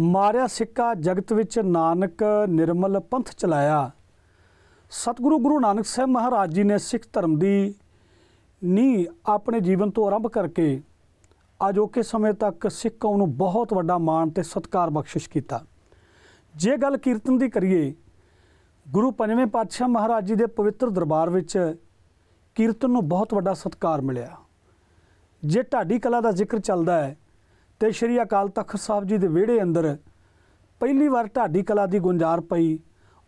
ਮਾਰਿਆ ਸਿੱਕਾ ਜਗਤ ਵਿੱਚ ਨਾਨਕ ਨਿਰਮਲ ਪੰਥ ਚਲਾਇਆ ਸਤਿਗੁਰੂ ਗੁਰੂ ਨਾਨਕ ਸਾਹਿਬ ਮਹਾਰਾਜ ਜੀ ਨੇ ਸਿੱਖ ਧਰਮ ਦੀ ਨੀ ਆਪਣੇ ਜੀਵਨ ਤੋਂ ਆਰੰਭ ਕਰਕੇ ਅਜੋਕੇ ਸਮੇਂ ਤੱਕ ਸਿੱਖ ਕੌਮ ਨੂੰ ਬਹੁਤ ਵੱਡਾ ਮਾਣ ਤੇ ਸਤਿਕਾਰ ਬਖਸ਼ਿਸ਼ ਕੀਤਾ ਜੇ ਗੱਲ ਕੀਰਤਨ ਦੀ ਕਰੀਏ ਗੁਰੂ ਪੰਜਵੇਂ ਪਾਤਸ਼ਾਹ ਮਹਾਰਾਜ ਜੀ ਦੇ ਪਵਿੱਤਰ ਦਰਬਾਰ ਵਿੱਚ ਕੀਰਤਨ ਨੂੰ ਬਹੁਤ ਵੱਡਾ ਸਤਿਕਾਰ ਮਿਲਿਆ ਜੇ ਢਾਡੀ ਕਲਾ ਦਾ ਜ਼ਿਕਰ ਚੱਲਦਾ ਹੈ ਤੇ ਸ਼੍ਰੀ ਅਕਾਲ ਤਖਤ ਸਾਹਿਬ ਜੀ ਦੇ ਵਿਹੜੇ ਅੰਦਰ ਪਹਿਲੀ ਵਾਰ ਢਾਡੀ ਕਲਾ ਦੀ ਗੁੰਜਾਰ ਪਈ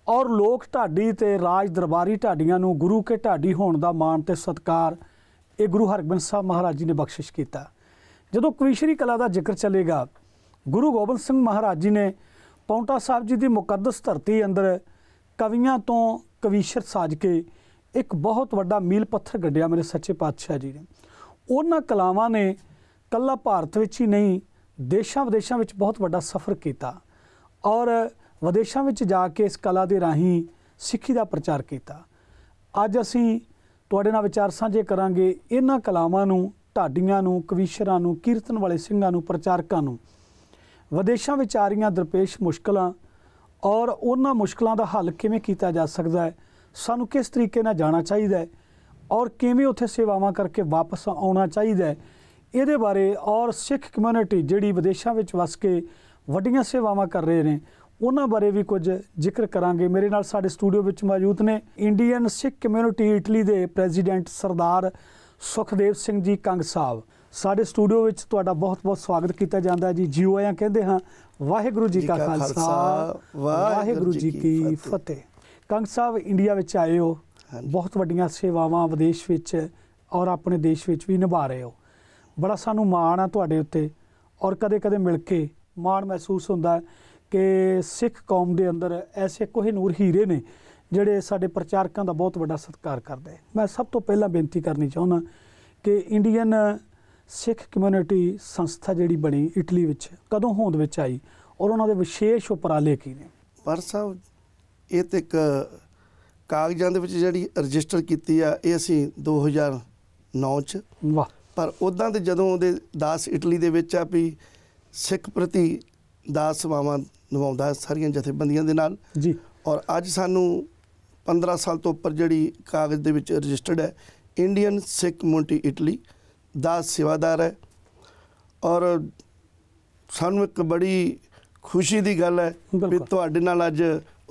ਔਰ ਲੋਕ ਢਾਡੀ ਤੇ ਰਾਜ ਦਰਬਾਰੀ ਢਾਡੀਆਂ ਨੂੰ ਗੁਰੂ ਕੇ ਢਾਡੀ ਹੋਣ ਦਾ ਮਾਣ ਤੇ ਸਤਕਾਰ ਇਹ ਗੁਰੂ ਹਰਗੋਬਿੰਦ ਸਾਹਿਬ ਮਹਾਰਾਜ ਜੀ ਨੇ ਬਖਸ਼ਿਸ਼ ਕੀਤਾ ਜਦੋਂ ਕਵੀਸ਼ਰੀ ਕਲਾ ਦਾ ਜ਼ਿਕਰ ਚੱਲੇਗਾ ਗੁਰੂ ਗੋਬਿੰਦ ਸਿੰਘ ਮਹਾਰਾਜ ਜੀ ਨੇ ਪੌਂਟਾ ਸਾਹਿਬ ਜੀ ਦੀ ਮੁਕੱਦਸ ਧਰਤੀ ਅੰਦਰ ਕਵੀਆਂ ਤੋਂ ਕਵੀਸ਼ਰ ਸਾਜ ਕੇ ਇੱਕ ਬਹੁਤ ਵੱਡਾ ਮੀਲ ਪੱਥਰ ਗੱਡਿਆ ਮੇਰੇ ਸੱਚੇ ਪਾਤਸ਼ਾਹ ਜੀ ਨੇ ਉਹਨਾਂ ਕਲਾਵਾਂ ਨੇ ਕੱਲਾ ਭਾਰਤ ਵਿੱਚ ਹੀ ਨਹੀਂ ਦੇਸ਼ਾਂ ਵਿਦੇਸ਼ਾਂ ਵਿੱਚ ਬਹੁਤ ਵੱਡਾ ਸਫ਼ਰ ਕੀਤਾ ਔਰ ਵਿਦੇਸ਼ਾਂ ਵਿੱਚ ਜਾ ਕੇ ਇਸ ਕਲਾ ਦੇ ਰਾਹੀਂ ਸਿੱਖੀ ਦਾ ਪ੍ਰਚਾਰ ਕੀਤਾ ਅੱਜ ਅਸੀਂ ਤੁਹਾਡੇ ਨਾਲ ਵਿਚਾਰ ਸਾਂਝੇ ਕਰਾਂਗੇ ਇਹਨਾਂ ਕਲਾਵਾਂ ਨੂੰ ਢਾਡੀਆਂ ਨੂੰ ਕਵੀਸ਼ਰਾਂ ਨੂੰ ਕੀਰਤਨ ਵਾਲੇ ਸਿੰਘਾਂ ਨੂੰ ਪ੍ਰਚਾਰਕਾਂ ਨੂੰ ਵਿਦੇਸ਼ਾਂ ਵਿੱਚ ਆ ਰਹੀਆਂ ਦਰਪੇਸ਼ ਮੁਸ਼ਕਲਾਂ ਔਰ ਉਹਨਾਂ ਮੁਸ਼ਕਲਾਂ ਦਾ ਹੱਲ ਕਿਵੇਂ ਕੀਤਾ ਜਾ ਸਕਦਾ ਹੈ ਸਾਨੂੰ ਕਿਸ ਤਰੀਕੇ ਨਾਲ ਜਾਣਾ ਚਾਹੀਦਾ ਹੈ ਔਰ ਕਿਵੇਂ ਉੱਥੇ ਸੇਵਾਵਾਂ ਕਰਕੇ ਵਾਪਸ ਆਉਣਾ ਚਾਹੀਦਾ ਹੈ ਇਹਦੇ ਬਾਰੇ ਔਰ ਸਿੱਖ ਕਮਿਊਨਿਟੀ ਜਿਹੜੀ ਵਿਦੇਸ਼ਾਂ ਵਿੱਚ ਵਸ ਕੇ ਵੱਡੀਆਂ ਸੇਵਾਵਾਂ ਕਰ ਰਹੇ ਨੇ ਉਹਨਾਂ ਬਾਰੇ ਵੀ ਕੁਝ ਜ਼ਿਕਰ ਕਰਾਂਗੇ ਮੇਰੇ ਨਾਲ ਸਾਡੇ ਸਟੂਡੀਓ ਵਿੱਚ ਮੌਜੂਦ ਨੇ ਇੰਡੀਅਨ ਸਿੱਖ ਕਮਿਊਨਿਟੀ ਇਟਲੀ ਦੇ ਪ੍ਰੈਜ਼ੀਡੈਂਟ ਸਰਦਾਰ ਸੁਖਦੇਵ ਸਿੰਘ ਜੀ ਕੰਗ ਸਾਹਿਬ ਸਾਡੇ ਸਟੂਡੀਓ ਵਿੱਚ ਤੁਹਾਡਾ ਬਹੁਤ-ਬਹੁਤ ਸਵਾਗਤ ਕੀਤਾ ਜਾਂਦਾ ਜੀ ਜੀਓ ਆਇਆਂ ਕਹਿੰਦੇ ਹਾਂ ਵਾਹਿਗੁਰੂ ਜੀ ਕਾ ਖਾਲਸਾ ਵਾਹਿਗੁਰੂ ਜੀ ਕੀ ਫਤਿਹ ਕੰਗ ਸਾਹਿਬ ਇੰਡੀਆ ਵਿੱਚ ਆਏ ਹੋ ਬਹੁਤ ਵੱਡੀਆਂ ਸੇਵਾਵਾਂ ਵਿਦੇਸ਼ ਵਿੱਚ ਔਰ ਆਪਣੇ ਦੇਸ਼ ਵਿੱਚ ਵੀ ਨਿਭਾ ਰਹੇ ਹੋ ਬੜਾ ਸਾਨੂੰ ਮਾਣ ਆ ਤੁਹਾਡੇ ਉੱਤੇ ਔਰ ਕਦੇ-ਕਦੇ ਮਿਲ ਕੇ ਮਾਣ ਮਹਿਸੂਸ ਹੁੰਦਾ ਹੈ ਕਿ ਸਿੱਖ ਕੌਮ ਦੇ ਅੰਦਰ ਐਸੇ ਨੂਰ ਹੀਰੇ ਨੇ ਜਿਹੜੇ ਸਾਡੇ ਪ੍ਰਚਾਰਕਾਂ ਦਾ ਬਹੁਤ ਵੱਡਾ ਸਤਿਕਾਰ ਕਰਦੇ ਮੈਂ ਸਭ ਤੋਂ ਪਹਿਲਾਂ ਬੇਨਤੀ ਕਰਨੀ ਚਾਹੁੰਦਾ ਕਿ ਇੰਡੀਅਨ ਸਿੱਖ ਕਮਿਊਨਿਟੀ ਸੰਸਥਾ ਜਿਹੜੀ ਬਣੀ ਇਟਲੀ ਵਿੱਚ ਕਦੋਂ ਹੋਂਦ ਵਿੱਚ ਆਈ ਔਰ ਉਹਨਾਂ ਦੇ ਵਿਸ਼ੇਸ਼ ਉਪਰਾਲੇ ਕੀ ਨੇ ਪਰ ਸਾਹਿਬ ਇਹ ਤੇ ਇੱਕ ਕਾਗਜ਼ਾਂ ਦੇ ਵਿੱਚ ਜਿਹੜੀ ਰਜਿਸਟਰ ਕੀਤੀ ਆ ਇਹ ਅਸੀਂ 2009 ਚ ਵਾਹ ਪਰ ਉਦਾਂ ਤੇ ਜਦੋਂ ਉਹਦੇ ਦਾਸ ਇਟਲੀ ਦੇ ਵਿੱਚ ਆ ਵੀ ਸਿੱਖ ਪ੍ਰਤੀ ਦਾਸ ਸਵਾਵਾਂ ਨਿਭਾਉਂਦਾ ਸਾਰੀਆਂ ਜਥੇਬੰਦੀਆਂ ਦੇ ਨਾਲ ਜੀ ਔਰ ਅੱਜ ਸਾਨੂੰ 15 ਸਾਲ ਤੋਂ ਉੱਪਰ ਜਿਹੜੀ ਕਾਗਜ਼ ਦੇ ਵਿੱਚ ਰਜਿਸਟਰਡ ਹੈ ਇੰਡੀਅਨ ਸਿੱਖ ਕਮਿਊਨਿਟੀ ਇਟਲੀ ਦਾ ਸੇਵਾਦਾਰ ਹੈ ਔਰ ਸਾਨੂੰ ਇੱਕ ਬੜੀ ਖੁਸ਼ੀ ਦੀ ਗੱਲ ਹੈ ਵੀ ਤੁਹਾਡੇ ਨਾਲ ਅੱਜ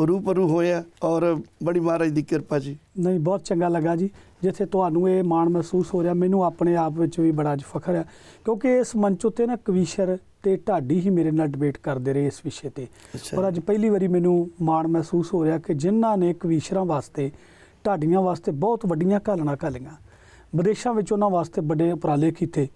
ਰੂਪਰੂ ਹੋਇਆ ਔਰ ਬੜੀ ਮਹਾਰਾਜ ਦੀ ਕਿਰਪਾ ਜੀ ਨਹੀਂ ਬਹੁਤ ਚੰਗਾ ਲੱਗਾ ਜੀ ਜਿੱਥੇ ਤੁਹਾਨੂੰ ਇਹ ਮਾਣ ਮਹਿਸੂਸ ਹੋ ਰਿਹਾ ਮੈਨੂੰ ਆਪਣੇ ਆਪ ਵਿੱਚ ਵੀ ਬੜਾ ਅੱਜ ਫਖਰ ਹੈ ਕਿਉਂਕਿ ਇਸ ਮੰਚ ਉੱਤੇ ਨਾ ਕਵੀਸ਼ਰ ਤੇ ਢਾਡੀ ਹੀ ਮੇਰੇ ਨਾਲ ਡਿਬੇਟ ਕਰਦੇ ਰਹੇ ਇਸ ਵਿਸ਼ੇ ਤੇ ਔਰ ਅੱਜ ਪਹਿਲੀ ਵਾਰੀ ਮੈਨੂੰ ਮਾਣ ਮਹਿਸੂਸ ਹੋ ਰਿਹਾ ਕਿ ਜਿਨ੍ਹਾਂ ਨੇ ਕਵੀਸ਼ਰਾਂ ਵਾਸਤੇ ਢਾਡੀਆਂ ਵਾਸਤੇ ਬਹੁਤ ਵੱਡੀਆਂ ਘਾਲਣਾ ਘਾਲੀਆਂ ਵਿਦੇਸ਼ਾਂ ਵਿੱਚ ਉਹਨਾਂ ਵਾਸਤੇ ਵੱਡੇ ਉਪਰਾਲੇ ਕੀਤੇ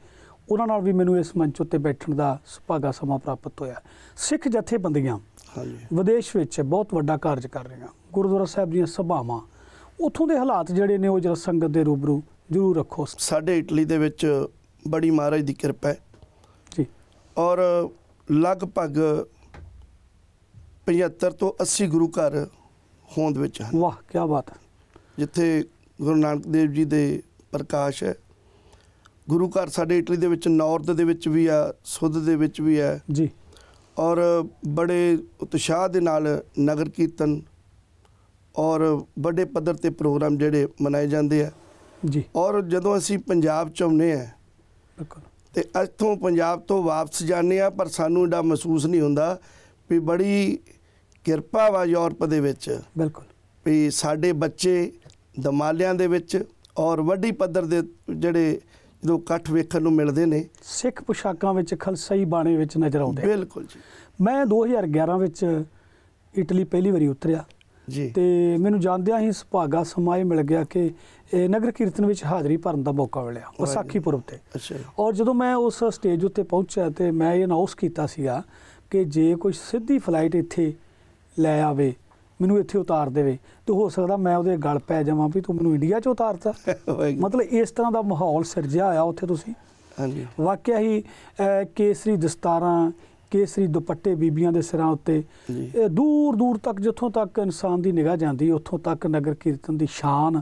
ਉਹਨਾਂ ਨਾਲ ਵੀ ਮੈਨੂੰ ਇਸ ਮੰਚ ਉੱਤੇ ਬੈਠਣ ਦਾ ਸੁਭਾਗਾ ਸਮਾਂ ਪ੍ਰਾਪਤ ਹੋਇਆ ਸਿੱਖ ਜਥੇਬੰਦੀਆਂ ਵਿਦੇਸ਼ ਵਿੱਚ ਬਹੁਤ ਵੱਡਾ ਕਾਰਜ ਕਰ ਰਹੇ ਹਾਂ ਗੁਰਦੁਆਰਾ ਸਾਹਿਬ ਦੀਆਂ ਸਭਾਵਾਂ ਉਥੋਂ ਦੇ ਹਾਲਾਤ ਜਿਹੜੇ ਨੇ ਉਹ ਜਰ ਸੰਗਤ ਦੇ ਰੂਬਰੂ ਜ਼ਰੂਰ ਰੱਖੋ ਸਾਡੇ ਇਟਲੀ ਦੇ ਵਿੱਚ ਬੜੀ ਮਹਾਰਾਜ ਦੀ ਕਿਰਪਾ ਹੈ ਜੀ ਔਰ ਲਗਭਗ 75 ਤੋਂ 80 ਗੁਰੂ ਘਰ ਹੋਂਦ ਵਿੱਚ ਹਨ ਵਾਹ ਕੀ ਬਾਤ ਹੈ ਜਿੱਥੇ ਗੁਰੂ ਨਾਨਕ ਦੇਵ ਜੀ ਦੇ ਪ੍ਰਕਾਸ਼ ਹੈ ਗੁਰੂ ਘਰ ਸਾਡੇ ਇਟਲੀ ਦੇ ਵਿੱਚ ਨਾਰਥ ਦੇ ਵਿੱਚ ਵੀ ਆ ਸੁੱਧ ਦੇ ਵਿੱਚ ਵੀ ਆ ਜੀ ਔਰ ਬੜੇ ਉਤਸ਼ਾਹ ਦੇ ਨਾਲ ਨਗਰ ਕੀਰਤਨ ਔਰ ਵੱਡੇ ਪੱਧਰ ਤੇ ਪ੍ਰੋਗਰਾਮ ਜਿਹੜੇ ਮਨਾਏ ਜਾਂਦੇ ਆ ਜੀ ਔਰ ਜਦੋਂ ਅਸੀਂ ਪੰਜਾਬ ਚ ਆਉਨੇ ਆ ਬਿਲਕੁਲ ਤੇ ਇੱਥੋਂ ਪੰਜਾਬ ਤੋਂ ਵਾਪਸ ਜਾਂਦੇ ਆ ਪਰ ਸਾਨੂੰ ਇਹਦਾ ਮਹਿਸੂਸ ਨਹੀਂ ਹੁੰਦਾ ਵੀ ਬੜੀ ਕਿਰਪਾ ਵਾ ਯੂਰਪ ਦੇ ਵਿੱਚ ਬਿਲਕੁਲ ਵੀ ਸਾਡੇ ਬੱਚੇ ਦਮਾਲਿਆਂ ਦੇ ਵਿੱਚ ਔਰ ਵੱਡੀ ਪੱਧਰ ਦੇ ਜਿਹੜੇ ਜਦੋਂ ਇਕੱਠ ਵੇਖਣ ਨੂੰ ਮਿਲਦੇ ਨੇ ਸਿੱਖ ਪੁਸ਼ਾਕਾਂ ਵਿੱਚ ਖਲਸਾਈ ਬਾਣੇ ਵਿੱਚ ਨਜ਼ਰ ਆਉਂਦੇ ਬਿਲਕੁਲ ਜੀ ਮੈਂ 2011 ਵਿੱਚ ਇਟਲੀ ਪਹਿਲੀ ਵਾਰੀ ਉਤਰਿਆ ਜੀ ਤੇ ਮੈਨੂੰ ਜਾਣਦਿਆਂ ਹੀ ਸੁਭਾਗਾ ਸਮਾਏ ਮਿਲ ਗਿਆ ਕਿ ਨਗਰ ਕੀਰਤਨ ਵਿੱਚ ਹਾਜ਼ਰੀ ਭਰਨ ਦਾ ਮੌਕਾ ਮਿਲਿਆ ਪੁਰਬ ਤੇ ਅੱਛਾ ਔਰ ਜਦੋਂ ਮੈਂ ਉਸ ਸਟੇਜ ਉੱਤੇ ਪਹੁੰਚਿਆ ਤੇ ਮੈਂ ਇਹ ਅਨਾਉਂਸ ਕੀਤਾ ਸੀਗਾ ਕਿ ਜੇ ਕੋਈ ਸਿੱਧੀ ਫਲਾਈਟ ਇੱਥੇ ਲੈ ਆਵੇ ਮੈਨੂੰ ਇੱਥੇ ਉਤਾਰ ਦੇਵੇ ਤੇ ਹੋ ਸਕਦਾ ਮੈਂ ਉਹਦੇ ਗਲ ਪੈ ਜਾਵਾਂ ਵੀ ਤੂੰ ਮੈਨੂੰ ਇੰਡੀਆ 'ਚ ਉਤਾਰਤਾ ਮਤਲਬ ਇਸ ਤਰ੍ਹਾਂ ਦਾ ਮਾਹੌਲ ਸਿਰਜਿਆ ਆ ਉੱਥੇ ਤੁਸੀਂ ਹਾਂਜੀ ਵਾਕਿਆ ਹੀ ਕੇਸਰੀ ਦਸਤਾਰਾਂ ਕੇਸਰੀ ਦੁਪੱਟੇ ਬੀਬੀਆਂ ਦੇ ਸਿਰਾਂ ਉੱਤੇ ਇਹ ਦੂਰ ਦੂਰ ਤੱਕ ਜਿੱਥੋਂ ਤੱਕ ਇਨਸਾਨ ਦੀ ਨਿਗਾਹ ਜਾਂਦੀ ਉੱਥੋਂ ਤੱਕ ਨਗਰ ਕੀਰਤਨ ਦੀ ਸ਼ਾਨ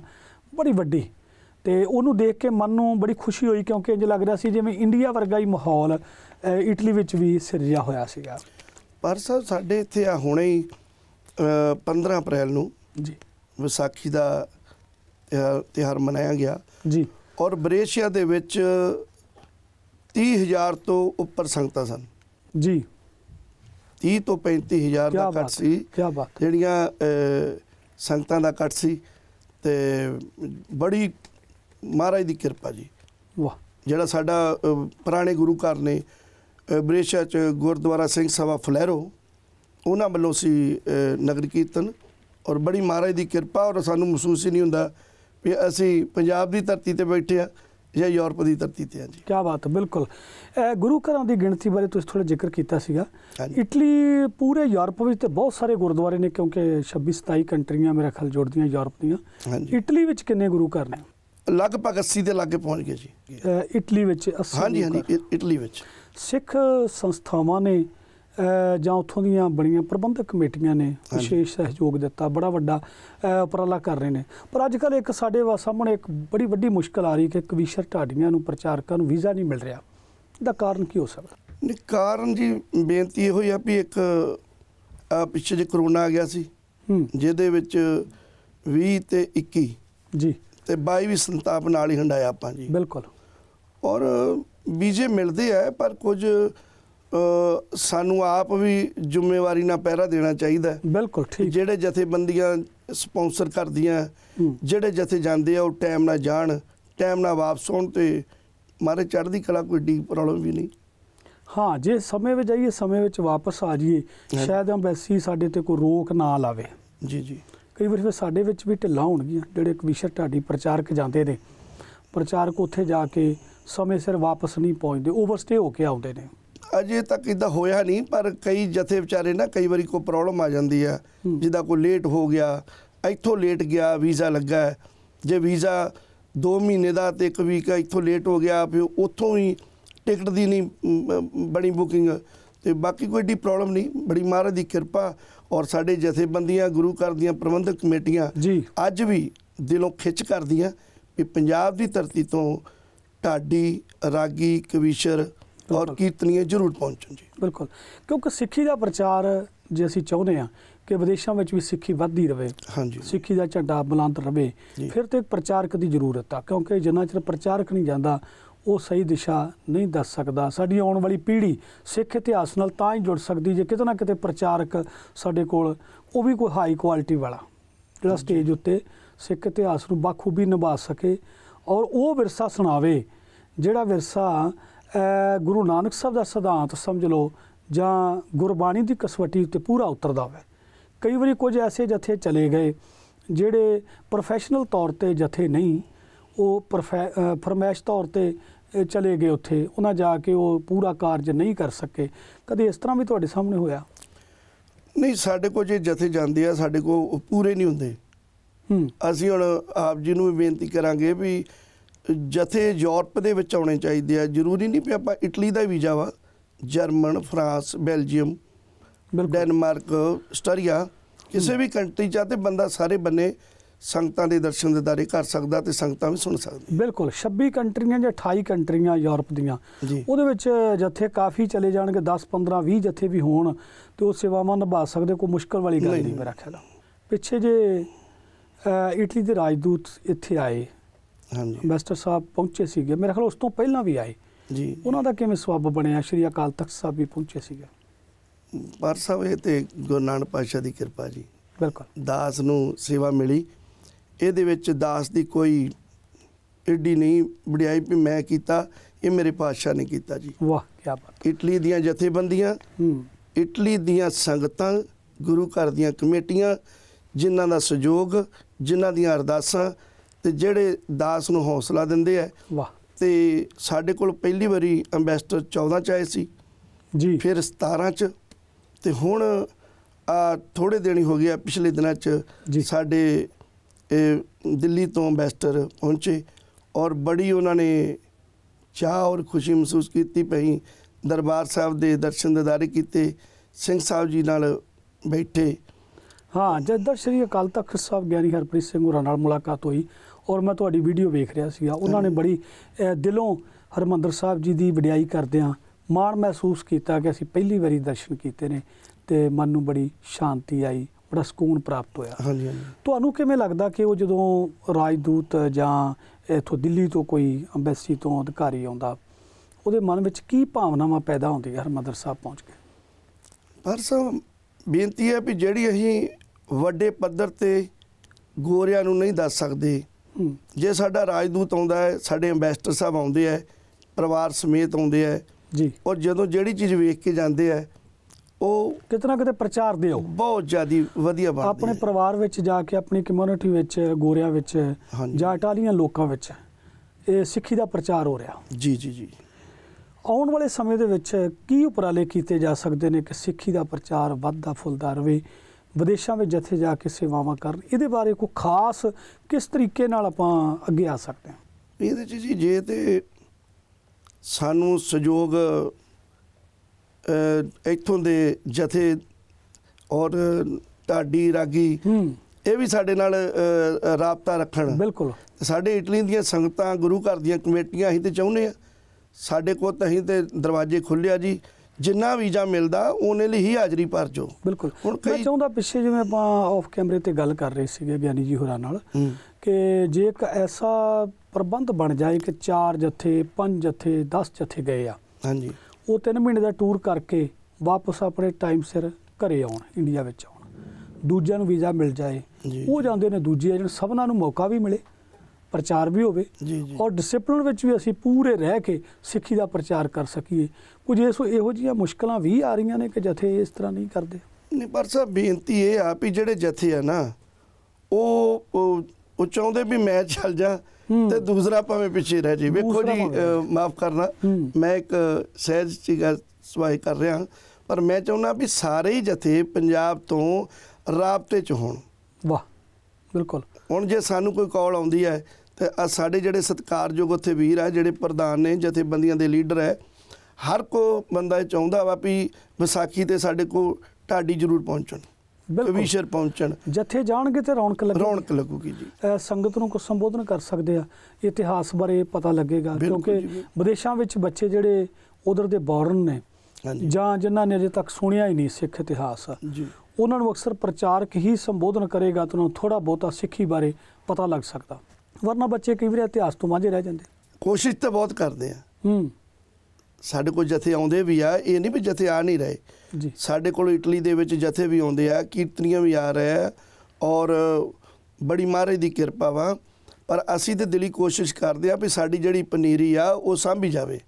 ਬੜੀ ਵੱਡੀ ਤੇ ਉਹਨੂੰ ਦੇਖ ਕੇ ਮਨ ਨੂੰ ਬੜੀ ਖੁਸ਼ੀ ਹੋਈ ਕਿਉਂਕਿ ਇੰਜ ਲੱਗ ਰਿਹਾ ਸੀ ਜਿਵੇਂ ਇੰਡੀਆ ਵਰਗਾ ਹੀ ਮਾਹੌਲ ਇਟਲੀ ਵਿੱਚ ਵੀ ਸਿਰਜਿਆ ਹੋਇਆ ਸੀਗਾ ਪਰ ਸਾਡੇ ਇੱਥੇ ਆ ਹੁਣੇ ਹੀ 15 ਅਪ੍ਰੈਲ ਨੂੰ ਜੀ ਵਿਸਾਖੀ ਦਾ ਤਿਹਾਰ ਮਨਾਇਆ ਗਿਆ ਜੀ ਔਰ ਬਰੇਸ਼ੀਆ ਦੇ ਵਿੱਚ 30000 ਤੋਂ ਉੱਪਰ ਸੰਗਤਾਂ ਸਨ ਜੀ 30 ਤੋਂ 35000 ਦਾ ਘਟ ਸੀ ਕੀ ਬਾਤ ਜਿਹੜੀਆਂ ਸੰਗਤਾਂ ਦਾ ਘਟ ਸੀ ਤੇ ਬੜੀ ਮਹਾਰਾਜ ਦੀ ਕਿਰਪਾ ਜੀ ਵਾਹ ਜਿਹੜਾ ਸਾਡਾ ਪੁਰਾਣੇ ਗੁਰੂ ਘਰ ਨੇ ਬਰੇਸ਼ਾ ਚ ਗੁਰਦੁਆਰਾ ਸਿੰਘ ਸਭਾ ਫਲੈਰੋ ਉਹਨਾਂ ਵੱਲੋਂ ਸੀ ਨਗਰ ਕੀਰਤਨ ਔਰ ਬੜੀ ਮਹਾਰਾਜ ਦੀ ਕਿਰਪਾ ਔਰ ਸਾਨੂੰ ਮਹਿਸੂਸ ਹੀ ਨਹੀਂ ਹੁੰਦਾ ਵੀ ਅਸੀਂ ਪੰਜਾਬ ਦੀ ਧਰਤੀ ਤੇ ਬੈਠੇ ਆ ਜਾਂ ਯੂਰਪ ਦੀ ਧਰਤੀ ਤੇ ਆ ਜੀ ਕੀ ਬਾਤ ਹੈ ਬਿਲਕੁਲ ਗੁਰੂ ਘਰਾਂ ਦੀ ਗਿਣਤੀ ਬਾਰੇ ਤੁਸੀਂ ਥੋੜਾ ਜ਼ਿਕਰ ਕੀਤਾ ਸੀਗਾ ਇਟਲੀ ਪੂਰੇ ਯੂਰਪ ਵਿੱਚ ਤੇ ਬਹੁਤ ਸਾਰੇ ਗੁਰਦੁਆਰੇ ਨੇ ਕਿਉਂਕਿ 26 27 ਕੰਟਰੀਆਂ ਮੇਰੇ ਖਲ ਜੋੜਦੀਆਂ ਯੂਰਪ ਦੀਆਂ ਇਟਲੀ ਵਿੱਚ ਕਿੰਨੇ ਗੁਰੂ ਘਰ ਨੇ ਲਗਭਗ 80 ਦੇ ਲਾਗੇ ਪਹੁੰਚ ਗਏ ਜੀ ਇਟਲੀ ਵਿੱਚ 80 ਹਾਂਜੀ ਹਾਂਜੀ ਇਟਲੀ ਵਿੱਚ ਸਿੱਖ ਸੰਸਥਾਵਾਂ ਨੇ ਜਾਂ ਉਥੋਂ ਦੀਆਂ ਬਣੀਆਂ ਪ੍ਰਬੰਧਕ ਕਮੇਟੀਆਂ ਨੇ ਵਿਸ਼ੇਸ਼ ਸਹਿਯੋਗ ਦਿੱਤਾ ਬੜਾ ਵੱਡਾ ਉਪਰਾਲਾ ਕਰ ਰਹੇ ਨੇ ਪਰ ਅੱਜ ਕੱਲ ਇੱਕ ਸਾਡੇ ਸਾਹਮਣੇ ਇੱਕ ਬੜੀ ਵੱਡੀ ਮੁਸ਼ਕਲ ਆ ਰਹੀ ਕਿ ਕਵੀਸ਼ਰ ਢਾਡੀਆਂ ਨੂੰ ਪ੍ਰਚਾਰਕਾਂ ਨੂੰ ਵੀਜ਼ਾ ਨਹੀਂ ਮਿਲ ਰਿਹਾ ਦਾ ਕਾਰਨ ਕੀ ਹੋ ਸਕਦਾ ਕਾਰਨ ਜੀ ਬੇਨਤੀ ਇਹੋ ਹੀ ਆ ਵੀ ਇੱਕ ਪਿੱਛੇ ਜੇ ਕਰੋਨਾ ਆ ਗਿਆ ਸੀ ਜਿਹਦੇ ਵਿੱਚ 20 ਤੇ 21 ਜੀ ਤੇ 22 ਵੀ ਸੰਤਾਪ ਨਾਲ ਹੀ ਹੰਡਾਇਆ ਆਪਾਂ ਜੀ ਬਿਲਕੁਲ ਔਰ ਵੀਜ਼ੇ ਮਿਲਦੇ ਆ ਪਰ ਕੁਝ ਸਾਨੂੰ ਆਪ ਵੀ ਜ਼ਿੰਮੇਵਾਰੀ ਨਾਲ ਪਹਿਰਾ ਦੇਣਾ ਚਾਹੀਦਾ ਬਿਲਕੁਲ ਠੀਕ ਜਿਹੜੇ ਜਥੇਬੰਦੀਆਂ ਸਪਾਂਸਰ ਕਰਦੀਆਂ ਜਿਹੜੇ ਜਥੇ ਜਾਂਦੇ ਆ ਉਹ ਟਾਈਮ ਨਾਲ ਜਾਣ ਟਾਈਮ ਨਾਲ ਵਾਪਸ ਆਉਣ ਤੇ ਮਾਰੇ ਚੜ੍ਹਦੀ ਕਲਾ ਕੋਈ ਡੀਪ ਪ੍ਰੋਬਲਮ ਵੀ ਨਹੀਂ ਹਾਂ ਜੇ ਸਮੇਂ ਵਿੱਚ ਜਾਈਏ ਸਮੇਂ ਵਿੱਚ ਵਾਪਸ ਆ ਜਾਈਏ ਸ਼ਾਇਦ ਐਮਬੈਸੀ ਸਾਡੇ ਤੇ ਕੋਈ ਰੋਕ ਨਾ ਲਾਵੇ ਜੀ ਜੀ ਕਈ ਵਾਰ ਫਿਰ ਸਾਡੇ ਵਿੱਚ ਵੀ ਢਿੱਲਾ ਹੋਣਗੀਆਂ ਜਿਹੜੇ ਕਮਿਸ਼ਨ ਢਾਡੀ ਪ੍ਰਚਾਰਕ ਜਾਂਦੇ ਨੇ ਪ੍ਰਚਾਰਕ ਉੱਥੇ ਜਾ ਕੇ ਸਮੇਂ ਸਿਰ ਵਾਪਸ ਨਹੀਂ ਪਹੁੰਚਦੇ ਓਵਰਸਟੇ ਹੋ ਕੇ ਆਉਂਦੇ ਨੇ ਅਜੇ ਤੱਕ ਇਦਾਂ ਹੋਇਆ ਨਹੀਂ ਪਰ ਕਈ ਜਥੇ ਵਿਚਾਰੇ ਨਾ ਕਈ ਵਾਰੀ ਕੋਈ ਪ੍ਰੋਬਲਮ ਆ ਜਾਂਦੀ ਆ ਜਿੱਦਾਂ ਕੋਈ ਲੇਟ ਹੋ ਗਿਆ ਇੱਥੋਂ ਲੇਟ ਗਿਆ ਵੀਜ਼ਾ ਲੱਗਾ ਜੇ ਵੀਜ਼ਾ 2 ਮਹੀਨੇ ਦਾ ਤੇ ਇੱਕ ਵੀਕ ਇੱਥੋਂ ਲੇਟ ਹੋ ਗਿਆ ਫਿਰ ਉੱਥੋਂ ਹੀ ਟਿਕਟ ਦੀ ਨਹੀਂ ਬਣੀ ਬੁਕਿੰਗ ਤੇ ਬਾਕੀ ਕੋਈ ਏਡੀ ਪ੍ਰੋਬਲਮ ਨਹੀਂ ਬੜੀ ਮਹਾਰਾਜ ਦੀ ਕਿਰਪਾ ਔਰ ਸਾਡੇ ਜਥੇਬੰਦੀਆਂ ਗੁਰੂ ਘਰ ਦੀਆਂ ਪ੍ਰਬੰਧਕ ਕਮੇਟੀਆਂ ਅੱਜ ਵੀ ਦਿਲੋਂ ਖਿੱਚ ਕਰਦੀਆਂ ਕਿ ਪੰਜਾਬ ਦੀ ਧਰਤੀ ਤੋਂ ਢਾਡੀ ਰਾਗੀ ਕਵੀਸ਼ਰ ਔਰ ਕੀਰਤਨੀਏ ਜ਼ਰੂਰ ਪਹੁੰਚਣ ਜੀ ਬਿਲਕੁਲ ਕਿਉਂਕਿ ਸਿੱਖੀ ਦਾ ਪ੍ਰਚਾਰ ਜੇ ਅਸੀਂ ਚਾਹੁੰਦੇ ਆ ਕਿ ਵਿਦੇਸ਼ਾਂ ਵਿੱਚ ਵੀ ਸਿੱਖੀ ਵੱਧਦੀ ਰਹੇ ਹਾਂਜੀ ਸਿੱਖੀ ਦਾ ਝੰਡਾ ਬੁਲੰਦ ਰਹੇ ਫਿਰ ਤੇ ਇੱਕ ਪ੍ਰਚਾਰਕ ਦੀ ਜ਼ਰੂਰਤ ਆ ਕਿਉਂਕਿ ਜਿੰਨਾ ਚਿਰ ਪ੍ਰਚਾਰਕ ਨਹੀਂ ਜਾਂਦਾ ਉਹ ਸਹੀ ਦਿਸ਼ਾ ਨਹੀਂ ਦੱਸ ਸਕਦਾ ਸਾਡੀ ਆਉਣ ਵਾਲੀ ਪੀੜ੍ਹੀ ਸਿੱਖ ਇਤਿਹਾਸ ਨਾਲ ਤਾਂ ਹੀ ਜੁੜ ਸਕਦੀ ਜੇ ਕਿਤੇ ਨਾ ਕਿਤੇ ਪ੍ਰਚਾਰਕ ਸਾਡੇ ਕੋਲ ਉਹ ਵੀ ਕੋਈ ਹਾਈ ਕੁਆਲਿਟੀ ਵਾਲਾ ਜਿਹੜਾ ਸਟੇਜ ਉੱਤੇ ਸਿੱਖ ਇਤਿਹਾਸ ਨੂੰ ਬਾਖੂਬੀ ਨਿਭਾ ਸਕੇ ਔਰ ਉਹ ਵਿਰਸਾ ਸੁਣਾਵੇ ਜਿਹੜਾ ਵਿਰਸਾ ਗੁਰੂ ਨਾਨਕ ਸਾਹਿਬ ਦਾ ਸਿਧਾਂਤ ਸਮਝ ਲਓ ਜਾਂ ਗੁਰਬਾਣੀ ਦੀ ਕਸਵੱਟੀ ਉੱਤੇ ਪੂਰਾ ਉਤਰਦਾ ਹੋਵੇ ਕਈ ਵਾਰੀ ਕੁਝ ਐਸੇ ਜਥੇ ਚਲੇ ਗਏ ਜਿਹੜੇ ਪ੍ਰੋਫੈਸ਼ਨਲ ਤੌਰ ਤੇ ਜਥੇ ਨਹੀਂ ਉਹ ਫਰਮੈਸ਼ ਤੌਰ ਤੇ ਚਲੇ ਗਏ ਉੱਥੇ ਉਹਨਾਂ ਜਾ ਕੇ ਉਹ ਪੂਰਾ ਕਾਰਜ ਨਹੀਂ ਕਰ ਸਕੇ ਕਦੇ ਇਸ ਤਰ੍ਹਾਂ ਵੀ ਤੁਹਾਡੇ ਸਾਹਮਣੇ ਹੋਇਆ ਨਹੀਂ ਸਾਡੇ ਕੋਲ ਜੇ ਜਥੇ ਜਾਂਦੇ ਆ ਸਾਡੇ ਕੋਲ ਪੂਰੇ ਨਹੀਂ ਹੁੰਦੇ ਹੂੰ ਅਸੀਂ ਹੁਣ ਆਪ ਜੀ ਨੂੰ ਵੀ ਬੇਨਤੀ ਕਰਾਂਗੇ ਵੀ ਜਥੇ ਯੂਰਪ ਦੇ ਵਿੱਚ ਆਉਣੇ ਚਾਹੀਦੇ ਆ ਜ਼ਰੂਰੀ ਨਹੀਂ ਕਿ ਆਪਾਂ ਇਟਲੀ ਦਾ ਵੀਜ਼ਾ ਵਾ German France Belgium Denmark Austria ਕਿਸੇ ਵੀ ਕੰਟਰੀ ਚਾਹਤੇ ਬੰਦਾ ਸਾਰੇ ਬੰਨੇ ਸੰਗਤਾਂ ਦੇ ਦਰਸ਼ਨ ਦਾਰੇ ਕਰ ਸਕਦਾ ਤੇ ਸੰਗਤਾਂ ਵੀ ਸੁਣ ਸਕਦਾ ਬਿਲਕੁਲ 26 ਕੰਟਰੀਆਂ ਜਾਂ 28 ਕੰਟਰੀਆਂ ਯੂਰਪ ਦੀਆਂ ਉਹਦੇ ਵਿੱਚ ਜਥੇ ਕਾਫੀ ਚਲੇ ਜਾਣਗੇ 10 15 20 ਜਥੇ ਵੀ ਹੋਣ ਤੇ ਉਹ ਸੇਵਾਵਾਂ ਨਿਭਾ ਸਕਦੇ ਕੋਈ ਮੁਸ਼ਕਲ ਵਾਲੀ ਗੱਲ ਨਹੀਂ ਮੇਰਾ ਖਿਆਲ ਪਿੱਛੇ ਜੇ ਇਟਲੀ ਦੇ ਰਾਜਦੂਤ ਇੱਥੇ ਆਏ ਹਾਂਜੀ ਅੰਬੈਸਡਰ ਸਾਹਿਬ ਪਹੁੰਚੇ ਸੀਗੇ ਮੇਰੇ ਖਿਆਲ ਉਸ ਤੋਂ ਪਹਿਲਾਂ ਵੀ ਆਏ ਜੀ ਉਹਨਾਂ ਦਾ ਕਿਵੇਂ ਸਵਾਬ ਬਣਿਆ ਸ਼੍ਰੀ ਅਕਾਲ ਤਖਤ ਸਾਹਿਬ ਵੀ ਪਹੁੰਚੇ ਸੀਗੇ ਪਰ ਸਾਹਿਬ ਇਹ ਤੇ ਗੁਰਨਾਨ ਪਾਤਸ਼ਾਹ ਦੀ ਕਿਰਪਾ ਜੀ ਬਿਲਕੁਲ ਦਾਸ ਨੂੰ ਸੇਵਾ ਮਿਲੀ ਇਹਦੇ ਵਿੱਚ ਦਾਸ ਦੀ ਕੋਈ ਏਡੀ ਨਹੀਂ ਵਡਿਆਈ ਵੀ ਮੈਂ ਕੀਤਾ ਇਹ ਮੇਰੇ ਪਾਤਸ਼ਾਹ ਨੇ ਕੀਤਾ ਜੀ ਵਾਹ ਕੀ ਬਾਤ ਇਟਲੀ ਦੀਆਂ ਜਥੇਬੰਦੀਆਂ ਇਟਲੀ ਦੀਆਂ ਸੰਗਤਾਂ ਗੁਰੂ ਘਰ ਦੀਆਂ ਕਮੇਟੀਆਂ ਜਿਨ੍ਹਾਂ ਦਾ ਸਹਿਯੋਗ ਜਿਨ੍ਹਾਂ ਦੀਆਂ ਅਰਦਾਸਾਂ ਤੇ ਜਿਹੜੇ ਦਾਸ ਨੂੰ ਹੌਸਲਾ ਦਿੰਦੇ ਆ ਵਾਹ ਤੇ ਸਾਡੇ ਕੋਲ ਪਹਿਲੀ ਵਾਰੀ ਐਮਬੈਸਡਰ 14 ਚ ਆਏ ਸੀ ਜੀ ਫਿਰ 17 ਚ ਤੇ ਹੁਣ ਆ ਥੋੜੇ ਦਿਨ ਹੀ ਹੋ ਗਿਆ ਪਿਛਲੇ ਦਿਨਾਂ ਚ ਸਾਡੇ ਇਹ ਦਿੱਲੀ ਤੋਂ ਐਮਬੈਸਡਰ ਪਹੁੰਚੇ ਔਰ ਬੜੀ ਉਹਨਾਂ ਨੇ ਚਾਹ ਔਰ ਖੁਸ਼ੀ ਮਹਿਸੂਸ ਕੀਤੀ ਪਈ ਦਰਬਾਰ ਸਾਹਿਬ ਦੇ ਦਰਸ਼ਨ ਦਿਦਾਰੇ ਕੀਤੇ ਸਿੰਘ ਸਾਹਿਬ ਜੀ ਨਾਲ ਬੈਠੇ ਹਾਂ ਜਦ ਸ੍ਰੀ ਅਕਾਲ ਤਖਤ ਸਾਹਿਬ ਗਿਆਨੀ ਹਰਪ੍ਰੀਤ ਸਿੰਘ ਹੋਰਾਂ ਨਾਲ ਮੁਲਾਕਾਤ ਹੋਈ ਔਰ ਮੈਂ ਤੁਹਾਡੀ ਵੀਡੀਓ ਵੇਖ ਰਿਹਾ ਸੀਗਾ ਉਹਨਾਂ ਨੇ ਬੜੀ ਦਿਲੋਂ ਹਰਮੰਦਰ ਸਾਹਿਬ ਜੀ ਦੀ ਵਡਿਆਈ ਕਰਦਿਆਂ ਮਾਣ ਮਹਿਸੂਸ ਕੀਤਾ ਕਿ ਅਸੀਂ ਪਹਿਲੀ ਵਾਰੀ ਦਰਸ਼ਨ ਕੀਤੇ ਨੇ ਤੇ ਮਨ ਨੂੰ ਬੜੀ ਸ਼ਾਂਤੀ ਆਈ ਬੜਾ ਸਕੂਨ ਪ੍ਰਾਪਤ ਹੋਇਆ ਹਾਂਜੀ ਹਾਂਜੀ ਤੁਹਾਨੂੰ ਕਿਵੇਂ ਲੱਗਦਾ ਕਿ ਉਹ ਜਦੋਂ ਰਾਜਦੂਤ ਜਾਂ ਇਥੋਂ ਦਿੱਲੀ ਤੋਂ ਕੋਈ ਐਮਬੈਸੀ ਤੋਂ ਅਧਿਕਾਰੀ ਆਉਂਦਾ ਉਹਦੇ ਮਨ ਵਿੱਚ ਕੀ ਭਾਵਨਾਵਾਂ ਪੈਦਾ ਹੁੰਦੀਆਂ ਹਰਮੰਦਰ ਸਾਹਿਬ ਪਹੁੰਚ ਕੇ ਪਰ ਸਭ ਬੇਨਤੀ ਹੈ ਵੀ ਜਿਹੜੀ ਅਸੀਂ ਵੱਡੇ ਪੱਧਰ ਤੇ ਗੋਰਿਆਂ ਨੂੰ ਨਹੀਂ ਦੱਸ ਸਕਦੇ ਜੇ ਸਾਡਾ ਰਾਜਦੂਤ ਆਉਂਦਾ ਹੈ ਸਾਡੇ ਐਮਬੈਸਡਰ ਸਾਹਿਬ ਆਉਂਦੇ ਆ ਪਰਿਵਾਰ ਸਮੇਤ ਆਉਂਦੇ ਆ ਜੀ ਔਰ ਜਦੋਂ ਜਿਹੜੀ ਚੀਜ਼ ਵੇਖ ਕੇ ਜਾਂਦੇ ਆ ਉਹ ਕਿਤਨਾ ਕਿਤੇ ਪ੍ਰਚਾਰ ਦਿਓ ਬਹੁਤ ਜਿਆਦੀ ਵਧੀਆ ਬਾਤ ਆਪਣੇ ਪਰਿਵਾਰ ਵਿੱਚ ਜਾ ਕੇ ਆਪਣੀ ਕਮਿਊਨਿਟੀ ਵਿੱਚ ਗੋਰਿਆਂ ਵਿੱਚ ਜਾਂ ਟਾਲੀਆਂ ਲੋਕਾਂ ਵਿੱਚ ਇਹ ਸਿੱਖੀ ਦਾ ਪ੍ਰਚਾਰ ਹੋ ਰਿਹਾ ਜੀ ਜੀ ਜੀ ਆਉਣ ਵਾਲੇ ਸਮੇਂ ਦੇ ਵਿੱਚ ਕੀ ਉਪਰਾਲੇ ਕੀਤੇ ਜਾ ਸਕਦੇ ਨੇ ਕਿ ਸਿੱਖੀ ਦਾ ਪ੍ਰਚਾਰ ਵੱਧਦਾ ਫੁੱਲਦਾ ਰਹੇ ਵਿਦੇਸ਼ਾਂ ਵਿੱਚ ਜਥੇ ਜਾ ਕੇ ਸੇਵਾਵਾਂ ਕਰਨ ਇਹਦੇ ਬਾਰੇ ਕੋਈ ਖਾਸ ਕਿਸ ਤਰੀਕੇ ਨਾਲ ਆਪਾਂ ਅੱਗੇ ਆ ਸਕਦੇ ਹਾਂ ਇਹਦੇ ਚ ਜੀ ਜੇ ਤੇ ਸਾਨੂੰ ਸਹਿਯੋਗ ਇੱਥੋਂ ਦੇ ਜਥੇ ਔਰ ਢਾਡੀ ਰਾਗੀ ਇਹ ਵੀ ਸਾਡੇ ਨਾਲ ਰਾਬਤਾ ਰੱਖਣ ਬਿਲਕੁਲ ਸਾਡੇ ਇਟਲੀ ਦੀਆਂ ਸੰਗਤਾਂ ਗੁਰੂ ਘਰ ਦੀਆਂ ਕਮੇਟੀਆਂ ਅਸੀਂ ਤੇ ਚਾਹੁੰਦੇ ਆ ਸਾਡੇ ਕੋਲ ਤਾਂ ਅਸੀਂ ਤੇ ਦਰਵਾਜ਼ੇ ਖੁੱਲਿਆ ਜੀ ਜਿੰਨਾ ਵੀਜ਼ਾ ਮਿਲਦਾ ਉਹਨੇ ਲਈ ਹੀ ਹਾਜ਼ਰੀ ਭਰ ਜੋ ਬਿਲਕੁਲ ਹੁਣ ਮੈਂ ਚਾਹੁੰਦਾ ਪਿੱਛੇ ਜਿਵੇਂ ਆਪਾਂ ਆਫ ਕੈਮਰੇ ਤੇ ਗੱਲ ਕਰ ਰਹੇ ਸੀਗੇ ਗਿਆਨੀ ਜੀ ਹੋਰਾਂ ਨਾਲ ਕਿ ਜੇ ਇੱਕ ਐਸਾ ਪ੍ਰਬੰਧ ਬਣ ਜਾਏ ਕਿ ਚਾਰ ਜਥੇ ਪੰਜ ਜਥੇ 10 ਜਥੇ ਗਏ ਆ ਹਾਂਜੀ ਉਹ 3 ਮਹੀਨੇ ਦਾ ਟੂਰ ਕਰਕੇ ਵਾਪਸ ਆਪਣੇ ਟਾਈਮ ਸਿਰ ਘਰੇ ਆਉਣ ਇੰਡੀਆ ਵਿੱਚ ਆਉਣ ਦੂਜਿਆਂ ਨੂੰ ਵੀਜ਼ਾ ਮਿਲ ਜਾਏ ਉਹ ਜਾਂਦੇ ਨੇ ਦੂਜੇ ਏਜੰਟ ਸਭਨਾਂ ਨੂੰ ਮੌਕਾ ਵੀ ਮਿਲੇ ਪ੍ਰਚਾਰ ਵੀ ਹੋਵੇ ਔਰ ਡਿਸਪਲਿਨ ਵਿੱਚ ਵੀ ਅਸੀਂ ਪੂਰੇ ਰਹਿ ਕੇ ਸਿੱਖੀ ਦਾ ਪ੍ਰਚਾਰ ਕਰ ਸਕੀਏ ਕੁਝ ਇਸ ਇਹੋ ਜੀਆਂ ਮੁਸ਼ਕਲਾਂ ਵੀ ਆ ਰਹੀਆਂ ਨੇ ਕਿ ਜਥੇ ਇਸ ਤਰ੍ਹਾਂ ਨਹੀਂ ਕਰਦੇ ਨਹੀਂ ਪਰ ਸਾਹਿਬ ਬੇਨਤੀ ਇਹ ਆ ਵੀ ਜਿਹੜੇ ਜਥੇ ਆ ਨਾ ਉਹ ਉਹ ਚਾਹੁੰਦੇ ਵੀ ਮੈਂ ਚੱਲ ਜਾ ਤੇ ਦੂਸਰਾ ਭਾਵੇਂ ਪਿੱਛੇ ਰਹਿ ਜੀ ਵੇਖੋ ਜੀ ਮਾਫ ਕਰਨਾ ਮੈਂ ਇੱਕ ਸਹਿਜ ਜੀ ਗੱਲ ਸਵਾਈ ਕਰ ਰਿਹਾ ਪਰ ਮੈਂ ਚਾਹੁੰਦਾ ਵੀ ਸਾਰੇ ਹੀ ਜਥੇ ਪੰਜਾਬ ਤੋਂ ਰਾਬਤੇ ਚ ਹੋਣ ਵਾਹ ਬਿਲਕੁਲ ਹੁਣ ਜੇ ਸਾਨੂੰ ਕੋਈ ਕਾਲ ਆਉਂਦੀ ਹੈ ਸਾਡੇ ਜਿਹੜੇ ਸਤਕਾਰਯੋਗ ਉੱਥੇ ਵੀਰ ਆ ਜਿਹੜੇ ਪ੍ਰਧਾਨ ਨੇ ਜਥੇਬੰਦੀਆਂ ਦੇ ਲੀਡਰ ਹੈ ਹਰ ਕੋ ਬੰਦਾ ਇਹ ਚਾਹੁੰਦਾ ਵਾ ਵੀ ਵਿਸਾਖੀ ਤੇ ਸਾਡੇ ਕੋ ਢਾਡੀ ਜ਼ਰੂਰ ਪਹੁੰਚਣ ਕਵੀਸ਼ਰ ਪਹੁੰਚਣ ਜਥੇ ਜਾਣਗੇ ਤੇ ਰੌਣਕ ਲੱਗੇ ਰੌਣਕ ਲੱਗੂਗੀ ਜੀ ਸੰਗਤ ਨੂੰ ਕੋ ਸੰਬੋਧਨ ਕਰ ਸਕਦੇ ਆ ਇਤਿਹਾਸ ਬਾਰੇ ਪਤਾ ਲੱਗੇਗਾ ਕਿਉਂਕਿ ਵਿਦੇਸ਼ਾਂ ਵਿੱਚ ਬੱਚੇ ਜਿਹੜੇ ਉਧਰ ਦੇ ਬੌਰਨ ਨੇ ਜਾਂ ਜਿਨ੍ਹਾਂ ਨੇ ਅਜੇ ਤੱਕ ਸੁਣਿਆ ਹੀ ਨਹੀਂ ਸਿੱਖ ਇਤਿਹਾਸ ਜੀ ਉਹਨਾਂ ਨੂੰ ਅਕਸਰ ਪ੍ਰਚਾਰਕ ਹੀ ਸੰਬੋਧਨ ਕਰੇਗਾ ਤਾਂ ਥੋੜਾ ਬਹੁਤਾ ਸਿੱਖੀ ਬਾਰੇ ਪਤਾ ਲੱਗ ਸਕਦਾ ਵਰਨਾ ਬੱਚੇ ਕਈ ਵਾਰ ਇਤਿਹਾਸ ਤੋਂ ਮਾਝੇ ਰਹਿ ਜਾਂਦੇ ਕੋਸ਼ਿਸ਼ ਤਾਂ ਬਹੁਤ ਕਰਦੇ ਆ ਹੂੰ ਸਾਡੇ ਕੋਲ ਜਥੇ ਆਉਂਦੇ ਵੀ ਆ ਇਹ ਨਹੀਂ ਵੀ ਜਥੇ ਆ ਨਹੀਂ ਰਹੇ ਜੀ ਸਾਡੇ ਕੋਲ ਇਟਲੀ ਦੇ ਵਿੱਚ ਜਥੇ ਵੀ ਆਉਂਦੇ ਆ ਕੀਰਤਨੀਆਂ ਵੀ ਆ ਰਹੇ ਆ ਔਰ ਬੜੀ ਮਾਰੇ ਦੀ ਕਿਰਪਾ ਵਾ ਪਰ ਅਸੀਂ ਤੇ ਦਿਲੀ ਕੋਸ਼ਿਸ਼ ਕਰਦੇ ਆ ਵੀ ਸਾਡੀ ਜਿਹੜੀ ਪਨੀਰੀ ਆ ਉਹ ਸਾਂਭੀ ਜਾਵੇ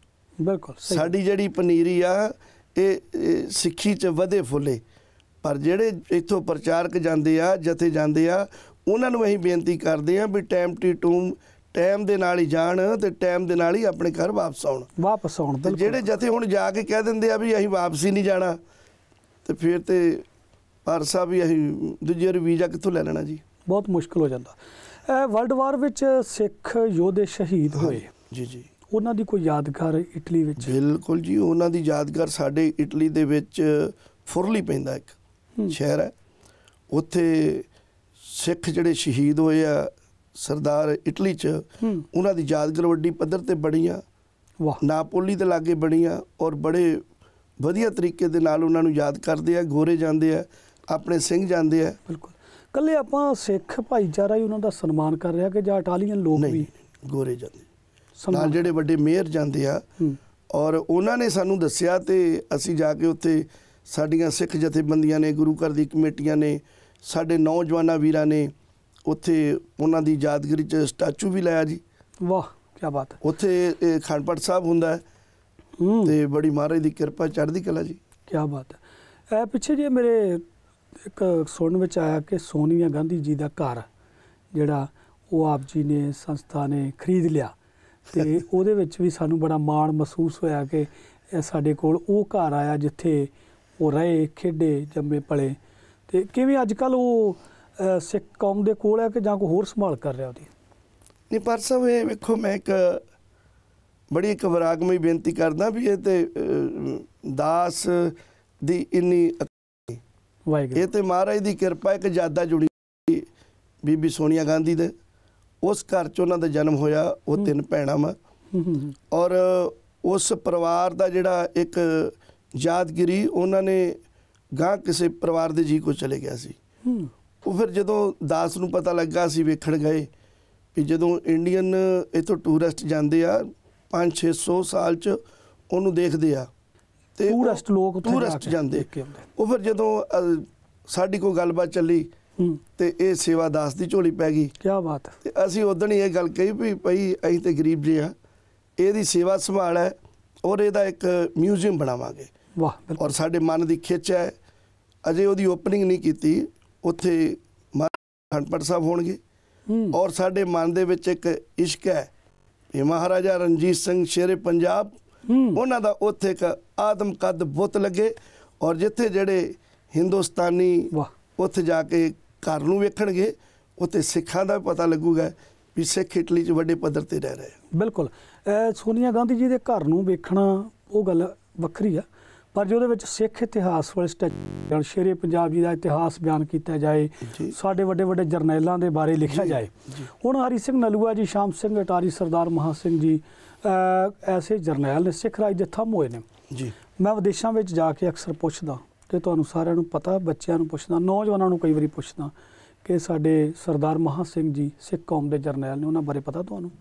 ਬਿਲਕੁਲ ਸਾਡੀ ਜਿਹੜੀ ਪਨੀਰੀ ਆ ਇਹ ਸਿੱਖੀ ਚ ਵਧੇ ਫੁੱਲੇ ਪਰ ਜਿਹੜੇ ਇੱਥੋਂ ਪ੍ਰਚਾਰਕ ਜਾਂਦੇ ਆ ਜਥੇ ਜਾਂਦੇ ਆ ਉਹਨਾਂ ਨੂੰ ਅਸੀਂ ਬੇਨਤੀ ਕਰਦੇ ਆਂ ਵੀ ਟਾਈਮ ਟੀ ਟੂਮ ਟਾਈਮ ਦੇ ਨਾਲ ਹੀ ਜਾਣ ਤੇ ਟਾਈਮ ਦੇ ਨਾਲ ਹੀ ਆਪਣੇ ਘਰ ਵਾਪਸ ਆਉਣ ਵਾਪਸ ਆਉਣ ਤੇ ਜਿਹੜੇ ਜਥੇ ਹੁਣ ਜਾ ਕੇ ਕਹਿ ਦਿੰਦੇ ਆ ਵੀ ਅਸੀਂ ਵਾਪਸ ਹੀ ਨਹੀਂ ਜਾਣਾ ਤੇ ਫਿਰ ਤੇ ਪਰਸਾ ਵੀ ਅਸੀਂ ਦੂਜੇ ਵੀਜ਼ਾ ਕਿੱਥੋਂ ਲੈ ਲੈਣਾ ਜੀ ਬਹੁਤ ਮੁਸ਼ਕਲ ਹੋ ਜਾਂਦਾ ਵਰਲਡ ਵਾਰ ਵਿੱਚ ਸਿੱਖ ਯੋਧੇ ਸ਼ਹੀਦ ਹੋਏ ਜੀ ਜੀ ਉਹਨਾਂ ਦੀ ਕੋਈ ਯਾਦਗਾਰ ਇਟਲੀ ਵਿੱਚ ਬਿਲਕੁਲ ਜੀ ਉਹਨਾਂ ਦੀ ਯਾਦਗਾਰ ਸਾਡੇ ਇਟਲੀ ਦੇ ਵਿੱਚ ਫੁਰਲੀ ਪੈਂਦਾ ਇੱਕ ਸ਼ਹਿਰ ਹੈ ਉੱਥੇ ਸਿੱਖ ਜਿਹੜੇ ਸ਼ਹੀਦ ਹੋਏ ਆ ਸਰਦਾਰ ਇਟਲੀ 'ਚ ਉਹਨਾਂ ਦੀ ਯਾਦਗਾਰ ਵੱਡੀ ਪੱਧਰ ਤੇ ਬਣੀ ਆ ਵਾਹ ਨਾਪੋਲੀ ਦੇ ਲਾਗੇ ਬਣੀ ਆ ਔਰ ਬੜੇ ਵਧੀਆ ਤਰੀਕੇ ਦੇ ਨਾਲ ਉਹਨਾਂ ਨੂੰ ਯਾਦ ਕਰਦੇ ਆ ਗੋਰੇ ਜਾਂਦੇ ਆ ਆਪਣੇ ਸਿੰਘ ਜਾਂਦੇ ਆ ਬਿਲਕੁਲ ਕੱਲੇ ਆਪਾਂ ਸਿੱਖ ਭਾਈਚਾਰਾ ਹੀ ਉਹਨਾਂ ਦਾ ਸਨਮਾਨ ਕਰ ਰਿਹਾ ਕਿ ਜਾਂ ਇਟਾਲੀਅਨ ਲੋਕ ਵੀ ਗੋਰੇ ਜਾਂਦੇ ਨਾਲ ਜਿਹੜੇ ਵੱਡੇ ਮੇਅਰ ਜਾਂਦੇ ਆ ਔਰ ਉਹਨਾਂ ਨੇ ਸਾਨੂੰ ਦੱਸਿਆ ਤੇ ਅਸੀਂ ਜਾ ਕੇ ਉੱਥੇ ਸਾਡੀਆਂ ਸਿੱਖ ਜਥੇਬੰਦੀਆਂ ਨੇ ਗੁਰੂ ਘਰ ਦੀ ਕਮੇਟੀਆਂ ਨੇ ਸਾਡੇ ਨੌਜਵਾਨਾਂ ਵੀਰਾਂ ਨੇ ਉੱਥੇ ਉਹਨਾਂ ਦੀ ਯਾਦਗਾਰੀ 'ਚ ਸਟੈਚੂ ਵੀ ਲਾਇਆ ਜੀ ਵਾਹ ਕੀ ਬਾਤ ਹੈ ਉੱਥੇ ਖਣਪੜ ਸਾਹਿਬ ਹੁੰਦਾ ਤੇ ਬੜੀ ਮਹਾਰਾਜ ਦੀ ਕਿਰਪਾ ਚੜ੍ਹਦੀ ਕਲਾ ਜੀ ਕੀ ਬਾਤ ਹੈ ਇਹ ਪਿੱਛੇ ਜੇ ਮੇਰੇ ਇੱਕ ਸੁਣਨ ਵਿੱਚ ਆਇਆ ਕਿ ਸੋਨੀਆ ਗਾਂਧੀ ਜੀ ਦਾ ਘਰ ਜਿਹੜਾ ਉਹ ਆਪ ਜੀ ਨੇ ਸੰਸਥਾ ਨੇ ਖਰੀਦ ਲਿਆ ਤੇ ਉਹਦੇ ਵਿੱਚ ਵੀ ਸਾਨੂੰ ਬੜਾ ਮਾਣ ਮਹਿਸੂਸ ਹੋਇਆ ਕਿ ਸਾਡੇ ਕੋਲ ਉਹ ਘਰ ਆਇਆ ਜਿੱਥੇ ਉਹ ਰਹੇ ਖੇਡੇ ਜੰਮੇ ਪਲੇ ਤੇ ਕਿਵੇਂ ਅੱਜ ਕੱਲ ਉਹ ਸਿੱਖ ਕੌਮ ਦੇ ਕੋਲ ਹੈ ਕਿ ਜਾਂ ਕੋਈ ਹੋਰ ਸੰਭਾਲ ਕਰ ਰਿਹਾ ਉਹਦੀ ਨਹੀਂ ਪਰ ਸਾਹਿਬ ਇਹ ਵੇਖੋ ਮੈਂ ਇੱਕ ਬੜੀ ਇੱਕ ਵਿਰਾਗਮਈ ਬੇਨਤੀ ਕਰਦਾ ਵੀ ਇਹ ਤੇ ਦਾਸ ਦੀ ਇੰਨੀ ਵਾਹਿਗੁਰੂ ਇਹ ਤੇ ਮਹਾਰਾਜ ਦੀ ਕਿਰਪਾ ਇੱਕ ਜਾਦਾ ਜੁੜੀ ਬੀਬੀ ਸੋਨੀਆ ਗਾਂਧੀ ਦੇ ਉਸ ਘਰ 'ਚ ਉਹਨਾਂ ਦਾ ਜਨਮ ਹੋਇਆ ਉਹ ਤਿੰਨ ਭੈਣਾਂ ਵਾ ਔਰ ਉਸ ਪਰਿਵਾਰ ਦਾ ਜਿਹੜਾ ਇੱਕ ਯਾਦਗਿਰੀ ਉਹਨਾਂ ਨੇ ਗਾਂ ਕਿਸੇ ਪਰਿਵਾਰ ਦੇ ਜੀ ਕੋ ਚਲੇ ਗਿਆ ਸੀ ਉਹ ਫਿਰ ਜਦੋਂ ਦਾਸ ਨੂੰ ਪਤਾ ਲੱਗਾ ਸੀ ਵੇਖਣ ਗਏ ਕਿ ਜਦੋਂ ਇੰਡੀਅਨ ਇਥੋਂ ਟੂਰਿਸਟ ਜਾਂਦੇ ਆ 5-600 ਸਾਲ ਚ ਉਹਨੂੰ ਦੇਖਦੇ ਆ ਤੇ ਟੂਰਿਸਟ ਲੋਕ ਟੂਰਿਸਟ ਜਾਂਦੇ ਉਹ ਫਿਰ ਜਦੋਂ ਸਾਡੀ ਕੋਈ ਗੱਲਬਾਤ ਚੱਲੀ ਤੇ ਇਹ ਸੇਵਾ ਦਾਸ ਦੀ ਝੋਲੀ ਪੈ ਗਈ ਕੀ ਬਾਤ ਤੇ ਅਸੀਂ ਉਦਣ ਹੀ ਇਹ ਗੱਲ ਕਹੀ ਵੀ ਭਈ ਅਸੀਂ ਤੇ ਗਰੀਬ ਜਿਹਾ ਆ ਇਹਦੀ ਸੇਵਾ ਸੰਭਾਲ ਹੈ ਔਰ ਇਹਦਾ ਇੱਕ ਮਿਊਜ਼ੀਅਮ ਬਣਾਵਾਂਗੇ ਵਾਹ ਔਰ ਸਾਡੇ ਮਨ ਦੀ ਖਿੱਚ ਹੈ ਅਜੇ ਉਹਦੀ ਓਪਨਿੰਗ ਨਹੀਂ ਕੀਤੀ ਉੱਥੇ ਮਹਾਰਾਜਾ ਸਾਹਿਬ ਹੋਣਗੇ ਔਰ ਸਾਡੇ ਮਨ ਦੇ ਵਿੱਚ ਇੱਕ ਇਸ਼ਕ ਹੈ ਇਹ ਮਹਾਰਾਜਾ ਰਣਜੀਤ ਸਿੰਘ ਸ਼ੇਰੇ ਪੰਜਾਬ ਉਹਨਾਂ ਦਾ ਉੱਥੇ ਇੱਕ ਆਦਮ ਕਦ ਬੁੱਤ ਲੱਗੇ ਔਰ ਜਿੱਥੇ ਜਿਹੜੇ ਹਿੰਦੁਸਤਾਨੀ ਉੱਥੇ ਜਾ ਕੇ ਘਰ ਨੂੰ ਵੇਖਣਗੇ ਉੱਥੇ ਸਿੱਖਾਂ ਦਾ ਪਤਾ ਲੱਗੂਗਾ ਵੀ ਸਿੱਖ ਇਟਲੀ 'ਚ ਵੱਡੇ ਪੱਧਰ ਤੇ ਰਹਿ ਰਹੇ ਬਿਲਕੁਲ ਸੋਨੀਆ ਗਾਂਧੀ ਜੀ ਦੇ ਘਰ ਨੂੰ ਵੇਖਣਾ ਉਹ ਗੱਲ ਵੱਖਰੀ ਆ ਪਰ ਜੇ ਉਹਦੇ ਵਿੱਚ ਸਿੱਖ ਇਤਿਹਾਸ ਵਾਲੇ ਸਟੈਚੂ ਸ਼ੇਰੇ ਪੰਜਾਬ ਜੀ ਦਾ ਇਤਿਹਾਸ ਬਿਆਨ ਕੀਤਾ ਜਾਏ ਸਾਡੇ ਵੱਡੇ ਵੱਡੇ ਜਰਨੈਲਾਂ ਦੇ ਬਾਰੇ ਲਿਖਿਆ ਜਾਏ ਹੁਣ ਹਰੀ ਸਿੰਘ ਨਲੂਆ ਜੀ ਸ਼ਾਮ ਸਿੰਘ ਅਟਾਰੀ ਸਰਦਾਰ ਮਹਾ ਸਿੰਘ ਜੀ ਐਸੇ ਜਰਨੈਲ ਨੇ ਸਿੱਖ ਰਾਜ ਦੇ ਥੰਮ ਹੋਏ ਨੇ ਜੀ ਮੈਂ ਵਿਦੇਸ਼ਾਂ ਵਿੱਚ ਜਾ ਕੇ ਅਕਸਰ ਪੁੱਛਦਾ ਤੇ ਤੁਹਾਨੂੰ ਸਾਰਿਆਂ ਨੂੰ ਪਤਾ ਬੱਚਿਆਂ ਨੂੰ ਪੁੱਛਦਾ ਨੌਜਵਾਨਾਂ ਨੂੰ ਕਈ ਵਾਰੀ ਪੁੱਛਦਾ ਕਿ ਸਾਡੇ ਸਰਦਾਰ ਮਹਾ ਸਿੰਘ ਜੀ ਸਿੱਖ ਕੌਮ ਦੇ ਜਰਨੈਲ ਨੇ ਉਹਨਾਂ ਬਾਰੇ ਪਤਾ ਤੁਹਾਨੂੰ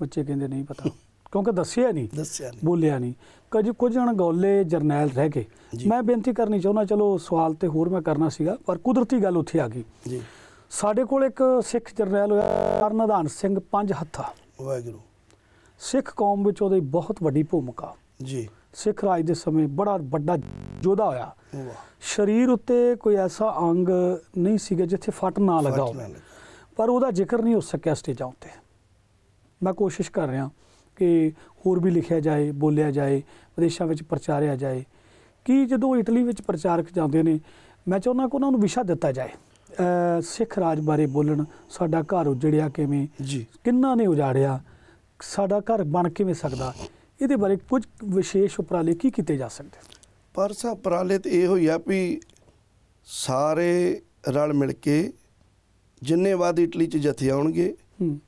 ਬੱਚੇ ਕਹਿੰਦੇ ਨਹੀਂ ਪਤਾ ਕਿਉਂਕਿ ਦੱਸਿਆ ਨਹੀਂ ਦੱਸਿਆ ਨਹੀਂ ਬੋਲਿਆ ਨਹੀਂ ਕੁਝ ਕੁਝ ਅਣਗੌਲੇ ਜਰਨੈਲ ਰਹਿ ਗਏ ਮੈਂ ਬੇਨਤੀ ਕਰਨੀ ਚਾਹੁੰਦਾ ਚਲੋ ਸਵਾਲ ਤੇ ਹੋਰ ਮੈਂ ਕਰਨਾ ਸੀਗਾ ਪਰ ਕੁਦਰਤੀ ਗੱਲ ਉੱਥੇ ਆ ਗਈ ਜੀ ਸਾਡੇ ਕੋਲ ਇੱਕ ਸਿੱਖ ਜਰਨੈਲ ਹੋਇਆ ਕਰਨਧਾਨ ਸਿੰਘ ਪੰਜ ਹੱਥਾ ਵਾਹਿਗੁਰੂ ਸਿੱਖ ਕੌਮ ਵਿੱਚ ਉਹਦੀ ਬਹੁਤ ਵੱਡੀ ਭੂਮਿਕਾ ਜੀ ਸਿੱਖ ਰਾਜ ਦੇ ਸਮੇਂ ਬੜਾ ਵੱਡਾ ਯੋਧਾ ਹੋਇਆ ਸਰੀਰ ਉੱਤੇ ਕੋਈ ਐਸਾ ਅੰਗ ਨਹੀਂ ਸੀਗਾ ਜਿੱਥੇ ਫਟ ਨਾ ਲਗਾ ਹੋਵੇ ਪਰ ਉਹਦਾ ਜ਼ਿਕਰ ਨਹੀਂ ਹੋ ਸਕਿਆ ਸਟੇਜਾਂ ਉੱਤੇ ਮੈਂ ਕੋਸ਼ਿਸ਼ ਕਰ ਰਿਹਾ ਕਿ ਹੋਰ ਵੀ ਲਿਖਿਆ ਜਾਏ ਬੋਲਿਆ ਜਾਏ ਵਿਦੇਸ਼ਾਂ ਵਿੱਚ ਪ੍ਰਚਾਰਿਆ ਜਾਏ ਕਿ ਜਦੋਂ ਇਟਲੀ ਵਿੱਚ ਪ੍ਰਚਾਰਕ ਜਾਂਦੇ ਨੇ ਮੈਂ ਚਾਹੁੰਦਾ ਕਿ ਉਹਨਾਂ ਨੂੰ ਵਿਸ਼ਾ ਦਿੱਤਾ ਜਾਏ ਸਿੱਖ ਰਾਜ ਬਾਰੇ ਬੋਲਣ ਸਾਡਾ ਘਰ ਉਜੜਿਆ ਕਿਵੇਂ ਜੀ ਕਿੰਨਾ ਨੇ ਉਜਾੜਿਆ ਸਾਡਾ ਘਰ ਬਣ ਕਿਵੇਂ ਸਕਦਾ ਇਹਦੇ ਬਾਰੇ ਕੁਝ ਵਿਸ਼ੇਸ਼ ਉਪਰਾਲੇ ਕੀ ਕੀਤੇ ਜਾ ਸਕਦੇ ਪਰ ਸਾ ਉਪਰਾਲੇ ਤੇ ਇਹੋ ਹੀ ਆ ਵੀ ਸਾਰੇ ਰਲ ਮਿਲ ਕੇ ਜਿੰਨੇ ਵਾਦ ਇਟਲੀ ਚ ਜਥੇ ਆਉਣਗੇ ਹੂੰ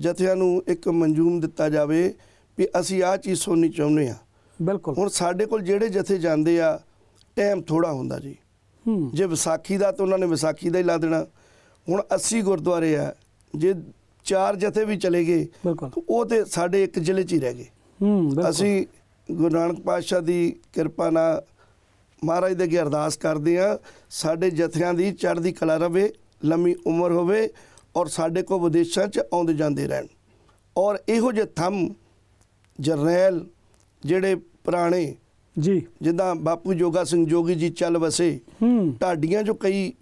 ਜਥਿਆਂ ਨੂੰ ਇੱਕ ਮਨਜ਼ੂਮ ਦਿੱਤਾ ਜਾਵੇ ਵੀ ਅਸੀਂ ਆਹ ਚੀਜ਼ ਸੁਣਨੀ ਚਾਹੁੰਦੇ ਆ ਬਿਲਕੁਲ ਹੁਣ ਸਾਡੇ ਕੋਲ ਜਿਹੜੇ ਜਥੇ ਜਾਂਦੇ ਆ ਟਾਈਮ ਥੋੜਾ ਹੁੰਦਾ ਜੀ ਜੇ ਵਿਸਾਖੀ ਦਾ ਤਾਂ ਉਹਨਾਂ ਨੇ ਵਿਸਾਖੀ ਦਾ ਹੀ ਲਾ ਦੇਣਾ ਹੁਣ 80 ਗੁਰਦੁਆਰੇ ਆ ਜੇ ਚਾਰ ਜਥੇ ਵੀ ਚਲੇ ਗਏ ਉਹ ਤੇ ਸਾਡੇ ਇੱਕ ਜ਼ਿਲ੍ਹੇ 'ਚ ਹੀ ਰਹਿ ਗਏ ਅਸੀਂ ਗੁਰੂ ਨਾਨਕ ਪਾਤਸ਼ਾਹ ਦੀ ਕਿਰਪਾ ਨਾਲ ਮਹਾਰਾਜ ਦੇ ਅੱਗੇ ਅਰਦਾਸ ਕਰਦੇ ਆ ਸਾਡੇ ਜਥਿਆਂ ਦੀ ਚੜ੍ਹਦੀ ਕਲਾ ਰਵੇ ਲੰਮੀ ਉਮਰ ਹੋਵੇ ਔਰ ਸਾਡੇ ਕੋ ਵਿਦੇਸ਼ਾਂ 'ਚ ਆਉਂਦੇ ਜਾਂਦੇ ਰਹਿਣ ਔਰ ਇਹੋ ਜੇ ਥੰਮ ਜਰਨੈਲ ਜਿਹੜੇ ਪੁਰਾਣੇ ਜੀ ਜਿੱਦਾਂ ਬਾਪੂ ਜੋਗਾ ਸਿੰਘ ਜੋਗੀ ਜੀ ਚੱਲ ਵਸੇ ਢਾਡੀਆਂ ਜੋ ਕਈ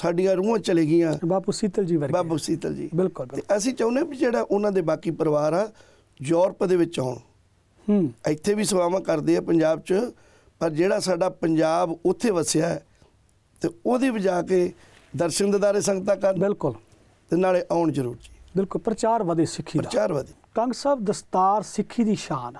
ਸਾਡੀਆਂ ਰੂਹਾਂ ਚਲੇ ਗਈਆਂ ਬਾਪੂ ਸੀਤਲ ਜੀ ਵਰਗੇ ਬਾਪੂ ਸੀਤਲ ਜੀ ਬਿਲਕੁਲ ਤੇ ਅਸੀਂ ਚਾਹੁੰਦੇ ਵੀ ਜਿਹੜਾ ਉਹਨਾਂ ਦੇ ਬਾਕੀ ਪਰਿਵਾਰ ਆ ਯੂਰਪ ਦੇ ਵਿੱਚ ਆਉਣ ਹੂੰ ਇੱਥੇ ਵੀ ਸੇਵਾਵਾਂ ਕਰਦੇ ਆ ਪੰਜਾਬ 'ਚ ਪਰ ਜਿਹੜਾ ਸਾਡਾ ਪੰਜਾਬ ਉੱਥੇ ਵਸਿਆ ਤੇ ਉਹਦੇ ਵਜਾ ਕੇ ਦਰਸ਼ਨ ਦਦਾਰੇ ਸੰਗਤਾਂ ਕਰਨ ਬਿਲਕੁਲ ਤੇ ਨਾਲੇ ਆਉਣ ਜ਼ਰੂਰ ਜੀ ਬਿਲਕੁਲ ਪ੍ਰਚਾਰ ਵਧੇ ਸਿੱਖੀ ਦਾ ਪ੍ਰਚਾਰ ਵਧੇ ਕੰਗ ਸਾਹਿਬ ਦਸਤਾਰ ਸਿੱਖੀ ਦੀ ਸ਼ਾਨ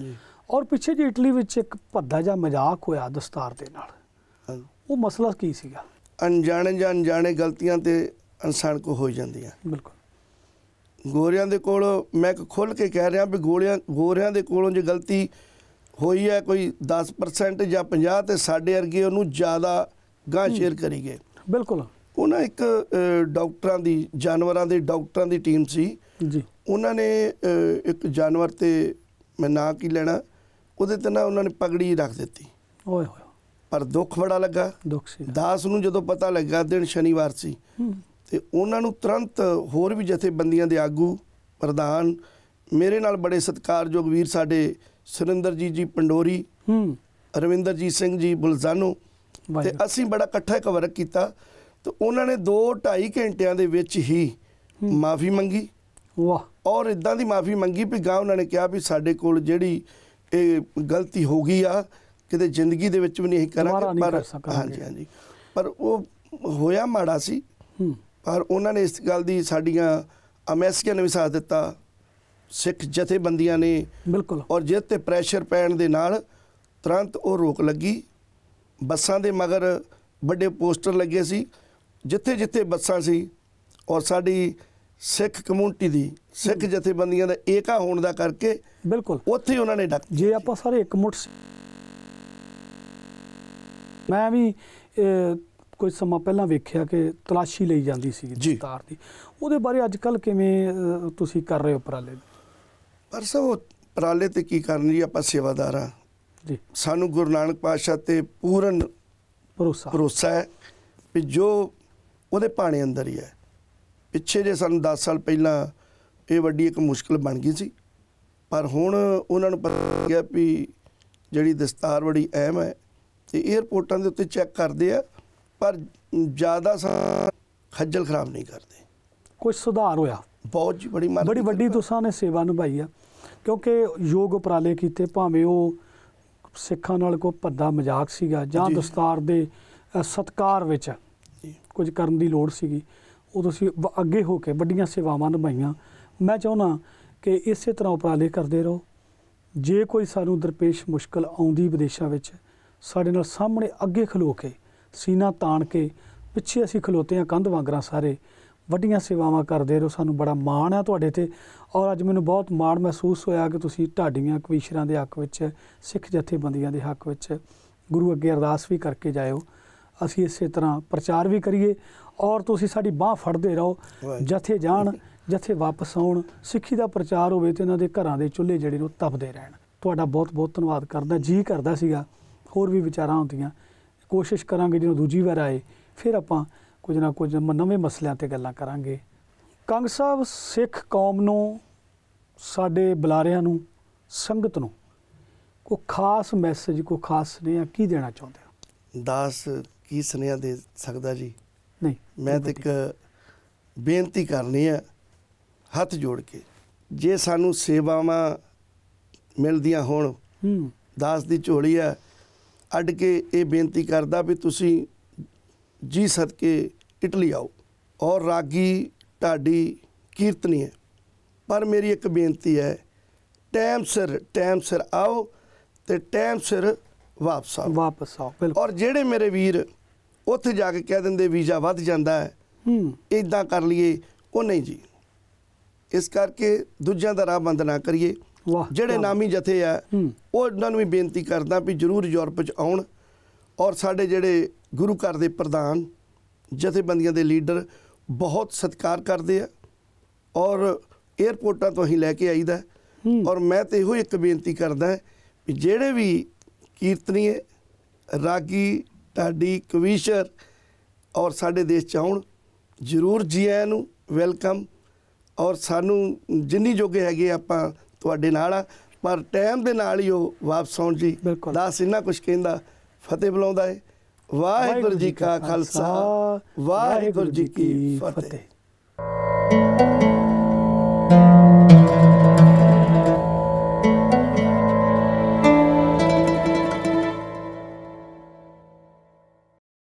ਜੀ ਔਰ ਪਿੱਛੇ ਜੀ ਇਟਲੀ ਵਿੱਚ ਇੱਕ ਭੱਦਾ ਜਾਂ ਮਜ਼ਾਕ ਹੋਇਆ ਦਸਤਾਰ ਦੇ ਨਾਲ ਉਹ ਮਸਲਾ ਕੀ ਸੀਗਾ ਅਣਜਾਣੇ ਜਾਂ ਅਣਜਾਣੇ ਗਲਤੀਆਂ ਤੇ ਇਨਸਾਨ ਕੋ ਹੋ ਜਾਂਦੀਆਂ ਬਿਲਕੁਲ ਗੋਰਿਆਂ ਦੇ ਕੋਲ ਮੈਂ ਇੱਕ ਖੁੱਲ ਕੇ ਕਹਿ ਰਿਹਾ ਵੀ ਗੋਲਿਆਂ ਗੋਰਿਆਂ ਦੇ ਕੋਲੋਂ ਜੇ ਗਲਤੀ ਹੋਈ ਹੈ ਕੋਈ 10% ਜਾਂ 50 ਤੇ ਸਾਡੇ ਵਰਗੇ ਉਹਨੂੰ ਜ਼ਿਆਦਾ ਗਾਂ ਸ਼ੇਅਰ ਕਰੀਗੇ ਬਿਲਕੁਲ ਉਹਨਾਂ ਇੱਕ ਡਾਕਟਰਾਂ ਦੀ ਜਾਨਵਰਾਂ ਦੇ ਡਾਕਟਰਾਂ ਦੀ ਟੀਮ ਸੀ ਜੀ ਉਹਨਾਂ ਨੇ ਇੱਕ ਜਾਨਵਰ ਤੇ ਮੈਂ ਨਾਂ ਕੀ ਲੈਣਾ ਉਹਦੇ ਤੇ ਨਾ ਉਹਨਾਂ ਨੇ ਪਗੜੀ ਰੱਖ ਦਿੱਤੀ ਓਏ ਹੋਏ ਪਰ ਦੁੱਖ ਬੜਾ ਲੱਗਾ ਦੁੱਖ ਸੀ ਦਾਸ ਨੂੰ ਜਦੋਂ ਪਤਾ ਲੱਗਾ ਦਿਨ ਸ਼ਨੀਵਾਰ ਸੀ ਤੇ ਉਹਨਾਂ ਨੂੰ ਤੁਰੰਤ ਹੋਰ ਵੀ ਜਥੇਬੰਦੀਆਂ ਦੇ ਆਗੂ ਪ੍ਰਧਾਨ ਮੇਰੇ ਨਾਲ ਬੜੇ ਸਤਿਕਾਰਯੋਗ ਵੀਰ ਸਾਡੇ ਸੁਰਿੰਦਰ ਜੀ ਜੀ ਪੰਡੋਰੀ ਹੂੰ ਰਵਿੰਦਰਜੀਤ ਸਿੰਘ ਜੀ ਬੁਲਜ਼ਾਨੋ ਤੇ ਅਸੀਂ ਬੜਾ ਇਕੱਠਾ ਕਵਰ ਕੀਤਾ ਤੇ ਉਹਨਾਂ ਨੇ 2 2.5 ਘੰਟਿਆਂ ਦੇ ਵਿੱਚ ਹੀ ਮਾਫੀ ਮੰਗੀ ਵਾਹ ਔਰ ਇਦਾਂ ਦੀ ਮਾਫੀ ਮੰਗੀ ਵੀ ਗਾ ਉਹਨਾਂ ਨੇ ਕਿਹਾ ਵੀ ਸਾਡੇ ਕੋਲ ਜਿਹੜੀ ਇਹ ਗਲਤੀ ਹੋ ਗਈ ਆ ਕਿਤੇ ਜ਼ਿੰਦਗੀ ਦੇ ਵਿੱਚ ਵੀ ਨਹੀਂ ਕਰਾਂਗੇ ਪਰ ਹਾਂਜੀ ਹਾਂਜੀ ਪਰ ਉਹ ਹੋਇਆ ਮਾੜਾ ਸੀ ਪਰ ਉਹਨਾਂ ਨੇ ਇਸ ਗੱਲ ਦੀ ਸਾਡੀਆਂ ਅਮੈਸਕੀਆਂ ਨੇ ਵੀ ਸਾਥ ਦਿੱਤਾ ਸਿੱਖ ਜਥੇਬੰਦੀਆਂ ਨੇ ਬਿਲਕੁਲ ਔਰ ਜਿਹ ਤੇ ਪ੍ਰੈਸ਼ਰ ਪੈਣ ਦੇ ਨਾਲ ਤੁਰੰਤ ਉਹ ਰੋਕ ਲੱਗੀ ਬੱਸਾਂ ਦੇ ਮਗਰ ਵੱਡੇ ਪੋਸਟਰ ਲੱਗੇ ਸੀ ਜਿੱਥੇ-ਜਿੱਥੇ ਬੱਸਾਂ ਸੀ ਔਰ ਸਾਡੀ ਸਿੱਖ ਕਮਿਊਨਿਟੀ ਦੀ ਸਿੱਖ ਜਥੇਬੰਦੀਆਂ ਦਾ ਏਕਾ ਹੋਣ ਦਾ ਕਰਕੇ ਬਿਲਕੁਲ ਉੱਥੇ ਉਹਨਾਂ ਨੇ ਡੱਕ ਜੇ ਆਪਾਂ ਸਾਰੇ ਇੱਕ ਮੁੱਠ ਮੈਂ ਵੀ ਕੁਝ ਸਮਾਂ ਪਹਿਲਾਂ ਵੇਖਿਆ ਕਿ ਤਲਾਸ਼ੀ ਲਈ ਜਾਂਦੀ ਸੀ ਦਸਤਾਰ ਦੀ ਉਹਦੇ ਬਾਰੇ ਅੱਜ ਕੱਲ ਕਿਵੇਂ ਤੁਸੀਂ ਕਰ ਰਹੇ ਹੋ ਉਪਰਾਲੇ ਪਰ ਸਭ ਉਪਰਾਲੇ ਤੇ ਕੀ ਕਰਨ ਜੀ ਆਪਾਂ ਸੇਵਾਦਾਰ ਆ ਜੀ ਸਾਨੂੰ ਗੁਰੂ ਨਾਨਕ ਪਾਤਸ਼ਾਹ ਤੇ ਪੂਰਨ ਭਰੋਸਾ ਭਰੋਸਾ ਹੈ ਕਿ ਜੋ ਉਹਦੇ ਪਾਣੇ ਅੰਦਰ ਹੀ ਹੈ ਪਿੱਛੇ ਜੇ ਸਾਨੂੰ 10 ਸਾਲ ਪਹਿਲਾਂ ਇਹ ਵੱਡੀ ਇੱਕ ਮੁਸ਼ਕਲ ਬਣ ਗਈ ਸੀ ਪਰ ਹੁਣ ਉਹਨਾਂ ਨੂੰ ਪਤਾ ਗਿਆ ਵੀ ਜਿਹੜੀ ਦਸਤਾਰ ਬੜੀ ਅਹਿਮ ਹੈ ਤੇ 에어ਪੋਰਟਾਂ ਦੇ ਉੱਤੇ ਚੈੱਕ ਕਰਦੇ ਆ ਪਰ ਜ਼ਿਆਦਾ ਖੱਜਲ ਖਰਾਬ ਨਹੀਂ ਕਰਦੇ ਕੁਝ ਸੁਧਾਰ ਹੋਇਆ ਬਹੁਤ ਜੀ ਬੜੀ ਮਾਰ ਬੜੀ ਵੱਡੀ ਤੁਸਾਂ ਨੇ ਸੇਵਾ ਨਿਭਾਈ ਆ ਕਿਉਂਕਿ ਯੋਗ ਉਪਰਾਲੇ ਕੀਤੇ ਭਾਵੇਂ ਉਹ ਸਿੱਖਾਂ ਨਾਲ ਕੋ ਭੱਦਾ ਮਜ਼ਾਕ ਸੀਗਾ ਜਾਂ ਦਸਤਾਰ ਦੇ ਸਤਕਾਰ ਵਿੱਚ ਕੁਝ ਕਰਨ ਦੀ ਲੋੜ ਸੀਗੀ ਉਹ ਤੁਸੀਂ ਅੱਗੇ ਹੋ ਕੇ ਵੱਡੀਆਂ ਸੇਵਾਵਾਂ ਨਿਭਾਈਆਂ ਮੈਂ ਚਾਹੁੰਦਾ ਕਿ ਇਸੇ ਤਰ੍ਹਾਂ ਉਪਰਾਲੇ ਕਰਦੇ ਰਹੋ ਜੇ ਕੋਈ ਸਾਨੂੰ ਦਰਪੇਸ਼ ਮੁਸ਼ਕਲ ਆਉਂਦੀ ਵਿਦੇਸ਼ਾਂ ਵਿੱਚ ਸਾਡੇ ਨਾਲ ਸਾਹਮਣੇ ਅੱਗੇ ਖਲੋ ਕੇ ਸੀਨਾ ਤਾਣ ਕੇ ਪਿੱਛੇ ਅਸੀਂ ਖਲੋਤੇ ਆ ਕੰਧ ਵਾਂਗਰਾ ਸਾਰੇ ਵੱਡੀਆਂ ਸੇਵਾਵਾਂ ਕਰਦੇ ਰਹੋ ਸਾਨੂੰ ਬੜਾ ਮਾਣ ਆ ਤੁਹਾਡੇ ਤੇ ਔਰ ਅੱਜ ਮੈਨੂੰ ਬਹੁਤ ਮਾਣ ਮਹਿਸੂਸ ਹੋਇਆ ਕਿ ਤੁਸੀਂ ਢਾਡੀਆਂ ਕਵੀਸ਼ਰਾਂ ਦੇ ਹੱਕ ਵਿੱਚ ਸਿੱਖ ਜਥੇਬੰਦੀਆਂ ਦੇ ਹੱਕ ਵਿੱਚ ਗੁਰੂ ਅੱਗੇ ਅਰਦਾਸ ਵੀ ਕਰਕੇ ਜਾਇਓ ਅਸੀਂ ਇਸੇ ਤਰ੍ਹਾਂ ਪ੍ਰਚਾਰ ਵੀ ਕਰੀਏ ਔਰ ਤੁਸੀਂ ਸਾਡੀ ਬਾਹ ਫੜਦੇ ਰਹੋ ਜਥੇ ਜਾਣ ਜਥੇ ਵਾਪਸ ਆਉਣ ਸਿੱਖੀ ਦਾ ਪ੍ਰਚਾਰ ਹੋਵੇ ਤੇ ਇਹਨਾਂ ਦੇ ਘਰਾਂ ਦੇ ਚੁੱਲ੍ਹੇ ਜਿਹੜੇ ਨੂੰ ਤਪਦੇ ਰਹਿਣ ਤੁਹਾਡਾ ਬਹੁਤ ਬਹੁਤ ਧੰਨਵਾਦ ਕਰਦਾ ਜੀ ਕਰਦਾ ਸੀਗਾ ਹੋਰ ਵੀ ਵਿਚਾਰਾਂ ਹੁੰਦੀਆਂ ਕੋਸ਼ਿਸ਼ ਕਰਾਂਗੇ ਜਦੋਂ ਦੂਜੀ ਵਾਰ ਆਏ ਫਿਰ ਆਪਾਂ ਕੁਝ ਨਾ ਕੁਝ ਨਵੇਂ ਮਸਲਿਆਂ ਤੇ ਗੱਲਾਂ ਕਰਾਂਗੇ ਕੰਗ ਸਾਹਿਬ ਸਿੱਖ ਕੌਮ ਨੂੰ ਸਾਡੇ ਬੁਲਾਰਿਆਂ ਨੂੰ ਸੰਗਤ ਨੂੰ ਕੋਈ ਖਾਸ ਮੈਸੇਜ ਕੋਈ ਖਾਸ ਆ ਕੀ ਦੇਣਾ ਚਾਹੁੰਦੇ ਹੋ ਦਾਸ ਕੀ ਸੁਨੇਹਾ ਦੇ ਸਕਦਾ ਜੀ ਨਹੀਂ ਮੈਂ ਤੇ ਇੱਕ ਬੇਨਤੀ ਕਰਨੀ ਹੈ ਹੱਥ ਜੋੜ ਕੇ ਜੇ ਸਾਨੂੰ ਸੇਵਾਵਾਂ ਮਿਲਦੀਆਂ ਹੋਣ ਹੂੰ ਦਾਸ ਦੀ ਝੋਲੀ ਹੈ ਅੱਡ ਕੇ ਇਹ ਬੇਨਤੀ ਕਰਦਾ ਵੀ ਤੁਸੀਂ ਜੀ ਸਦਕੇ ਇਟਲੀ ਆਓ ਔਰ ਰਾਗੀ ਢਾਡੀ ਕੀਰਤਨੀ ਹੈ ਪਰ ਮੇਰੀ ਇੱਕ ਬੇਨਤੀ ਹੈ ਟਾਈਮ ਸਿਰ ਟਾਈਮ ਸਿਰ ਆਓ ਤੇ ਟਾਈਮ ਸਿਰ ਵਾਪਸ ਆਓ ਵਾਪਸ ਆਓ ਬਿਲਕੁਲ ਔਰ ਜਿਹੜੇ ਮੇਰੇ ਵੀਰ ਉੱਥੇ ਜਾ ਕੇ ਕਹਿ ਦਿੰਦੇ ਵੀਜ਼ਾ ਵੱਧ ਜਾਂਦਾ ਹੈ ਹੂੰ ਇਦਾਂ ਕਰ ਲਈਏ ਉਹ ਨਹੀਂ ਜੀ ਇਸ ਕਰਕੇ ਦੂਜਿਆਂ ਦਾ ਰਾਹ ਬੰਦ ਨਾ ਕਰੀਏ ਜਿਹੜੇ ਨਾਮੀ ਜਥੇ ਆ ਉਹ ਉਹਨਾਂ ਨੂੰ ਵੀ ਬੇਨਤੀ ਕਰਦਾ ਵੀ ਜਰੂਰ ਯੂਰਪ ਚ ਆਉਣ ਔਰ ਸਾਡੇ ਜਿਹੜੇ ਗੁਰੂ ਘਰ ਦੇ ਪ੍ਰਧਾਨ ਜਥੇਬੰਦੀਆਂ ਦੇ ਲੀਡਰ ਬਹੁਤ ਸਤਿਕਾਰ ਕਰਦੇ ਆ ਔਰ 에어ਪੋਰਟਾਂ ਤੋਂ ਹੀ ਲੈ ਕੇ ਆਈਦਾ ਔਰ ਮੈਂ ਤੇ ਇਹੋ ਇੱਕ ਬੇਨਤੀ ਕਰਦਾ ਵੀ ਜਿਹੜੇ ਵੀ ਕੀਰਤਨੀਏ ਰਾਗੀ ਤੁਹਾਡੀ ਕਵੀਸ਼ਰ ਔਰ ਸਾਡੇ ਦੇਸ਼ ਚ ਆਉਣ ਜ਼ਰੂਰ ਜੀ ਆਇਆਂ ਨੂੰ ਵੈਲਕਮ ਔਰ ਸਾਨੂੰ ਜਿੰਨੀ ਜੋਗੇ ਹੈਗੇ ਆਪਾਂ ਤੁਹਾਡੇ ਨਾਲ ਆ ਪਰ ਟਾਈਮ ਦੇ ਨਾਲ ਹੀ ਉਹ ਵਾਪਸ ਆਉਣ ਜੀ ਦਾਸ ਇੰਨਾ ਕੁਝ ਕਹਿੰਦਾ ਫਤਿਹ ਬੁਲਾਉਂਦਾ ਹੈ ਵਾਹਿਗੁਰੂ ਜੀ ਕਾ ਖਾਲਸਾ ਵਾਹਿਗੁਰੂ ਜੀ ਕੀ ਫਤਿਹ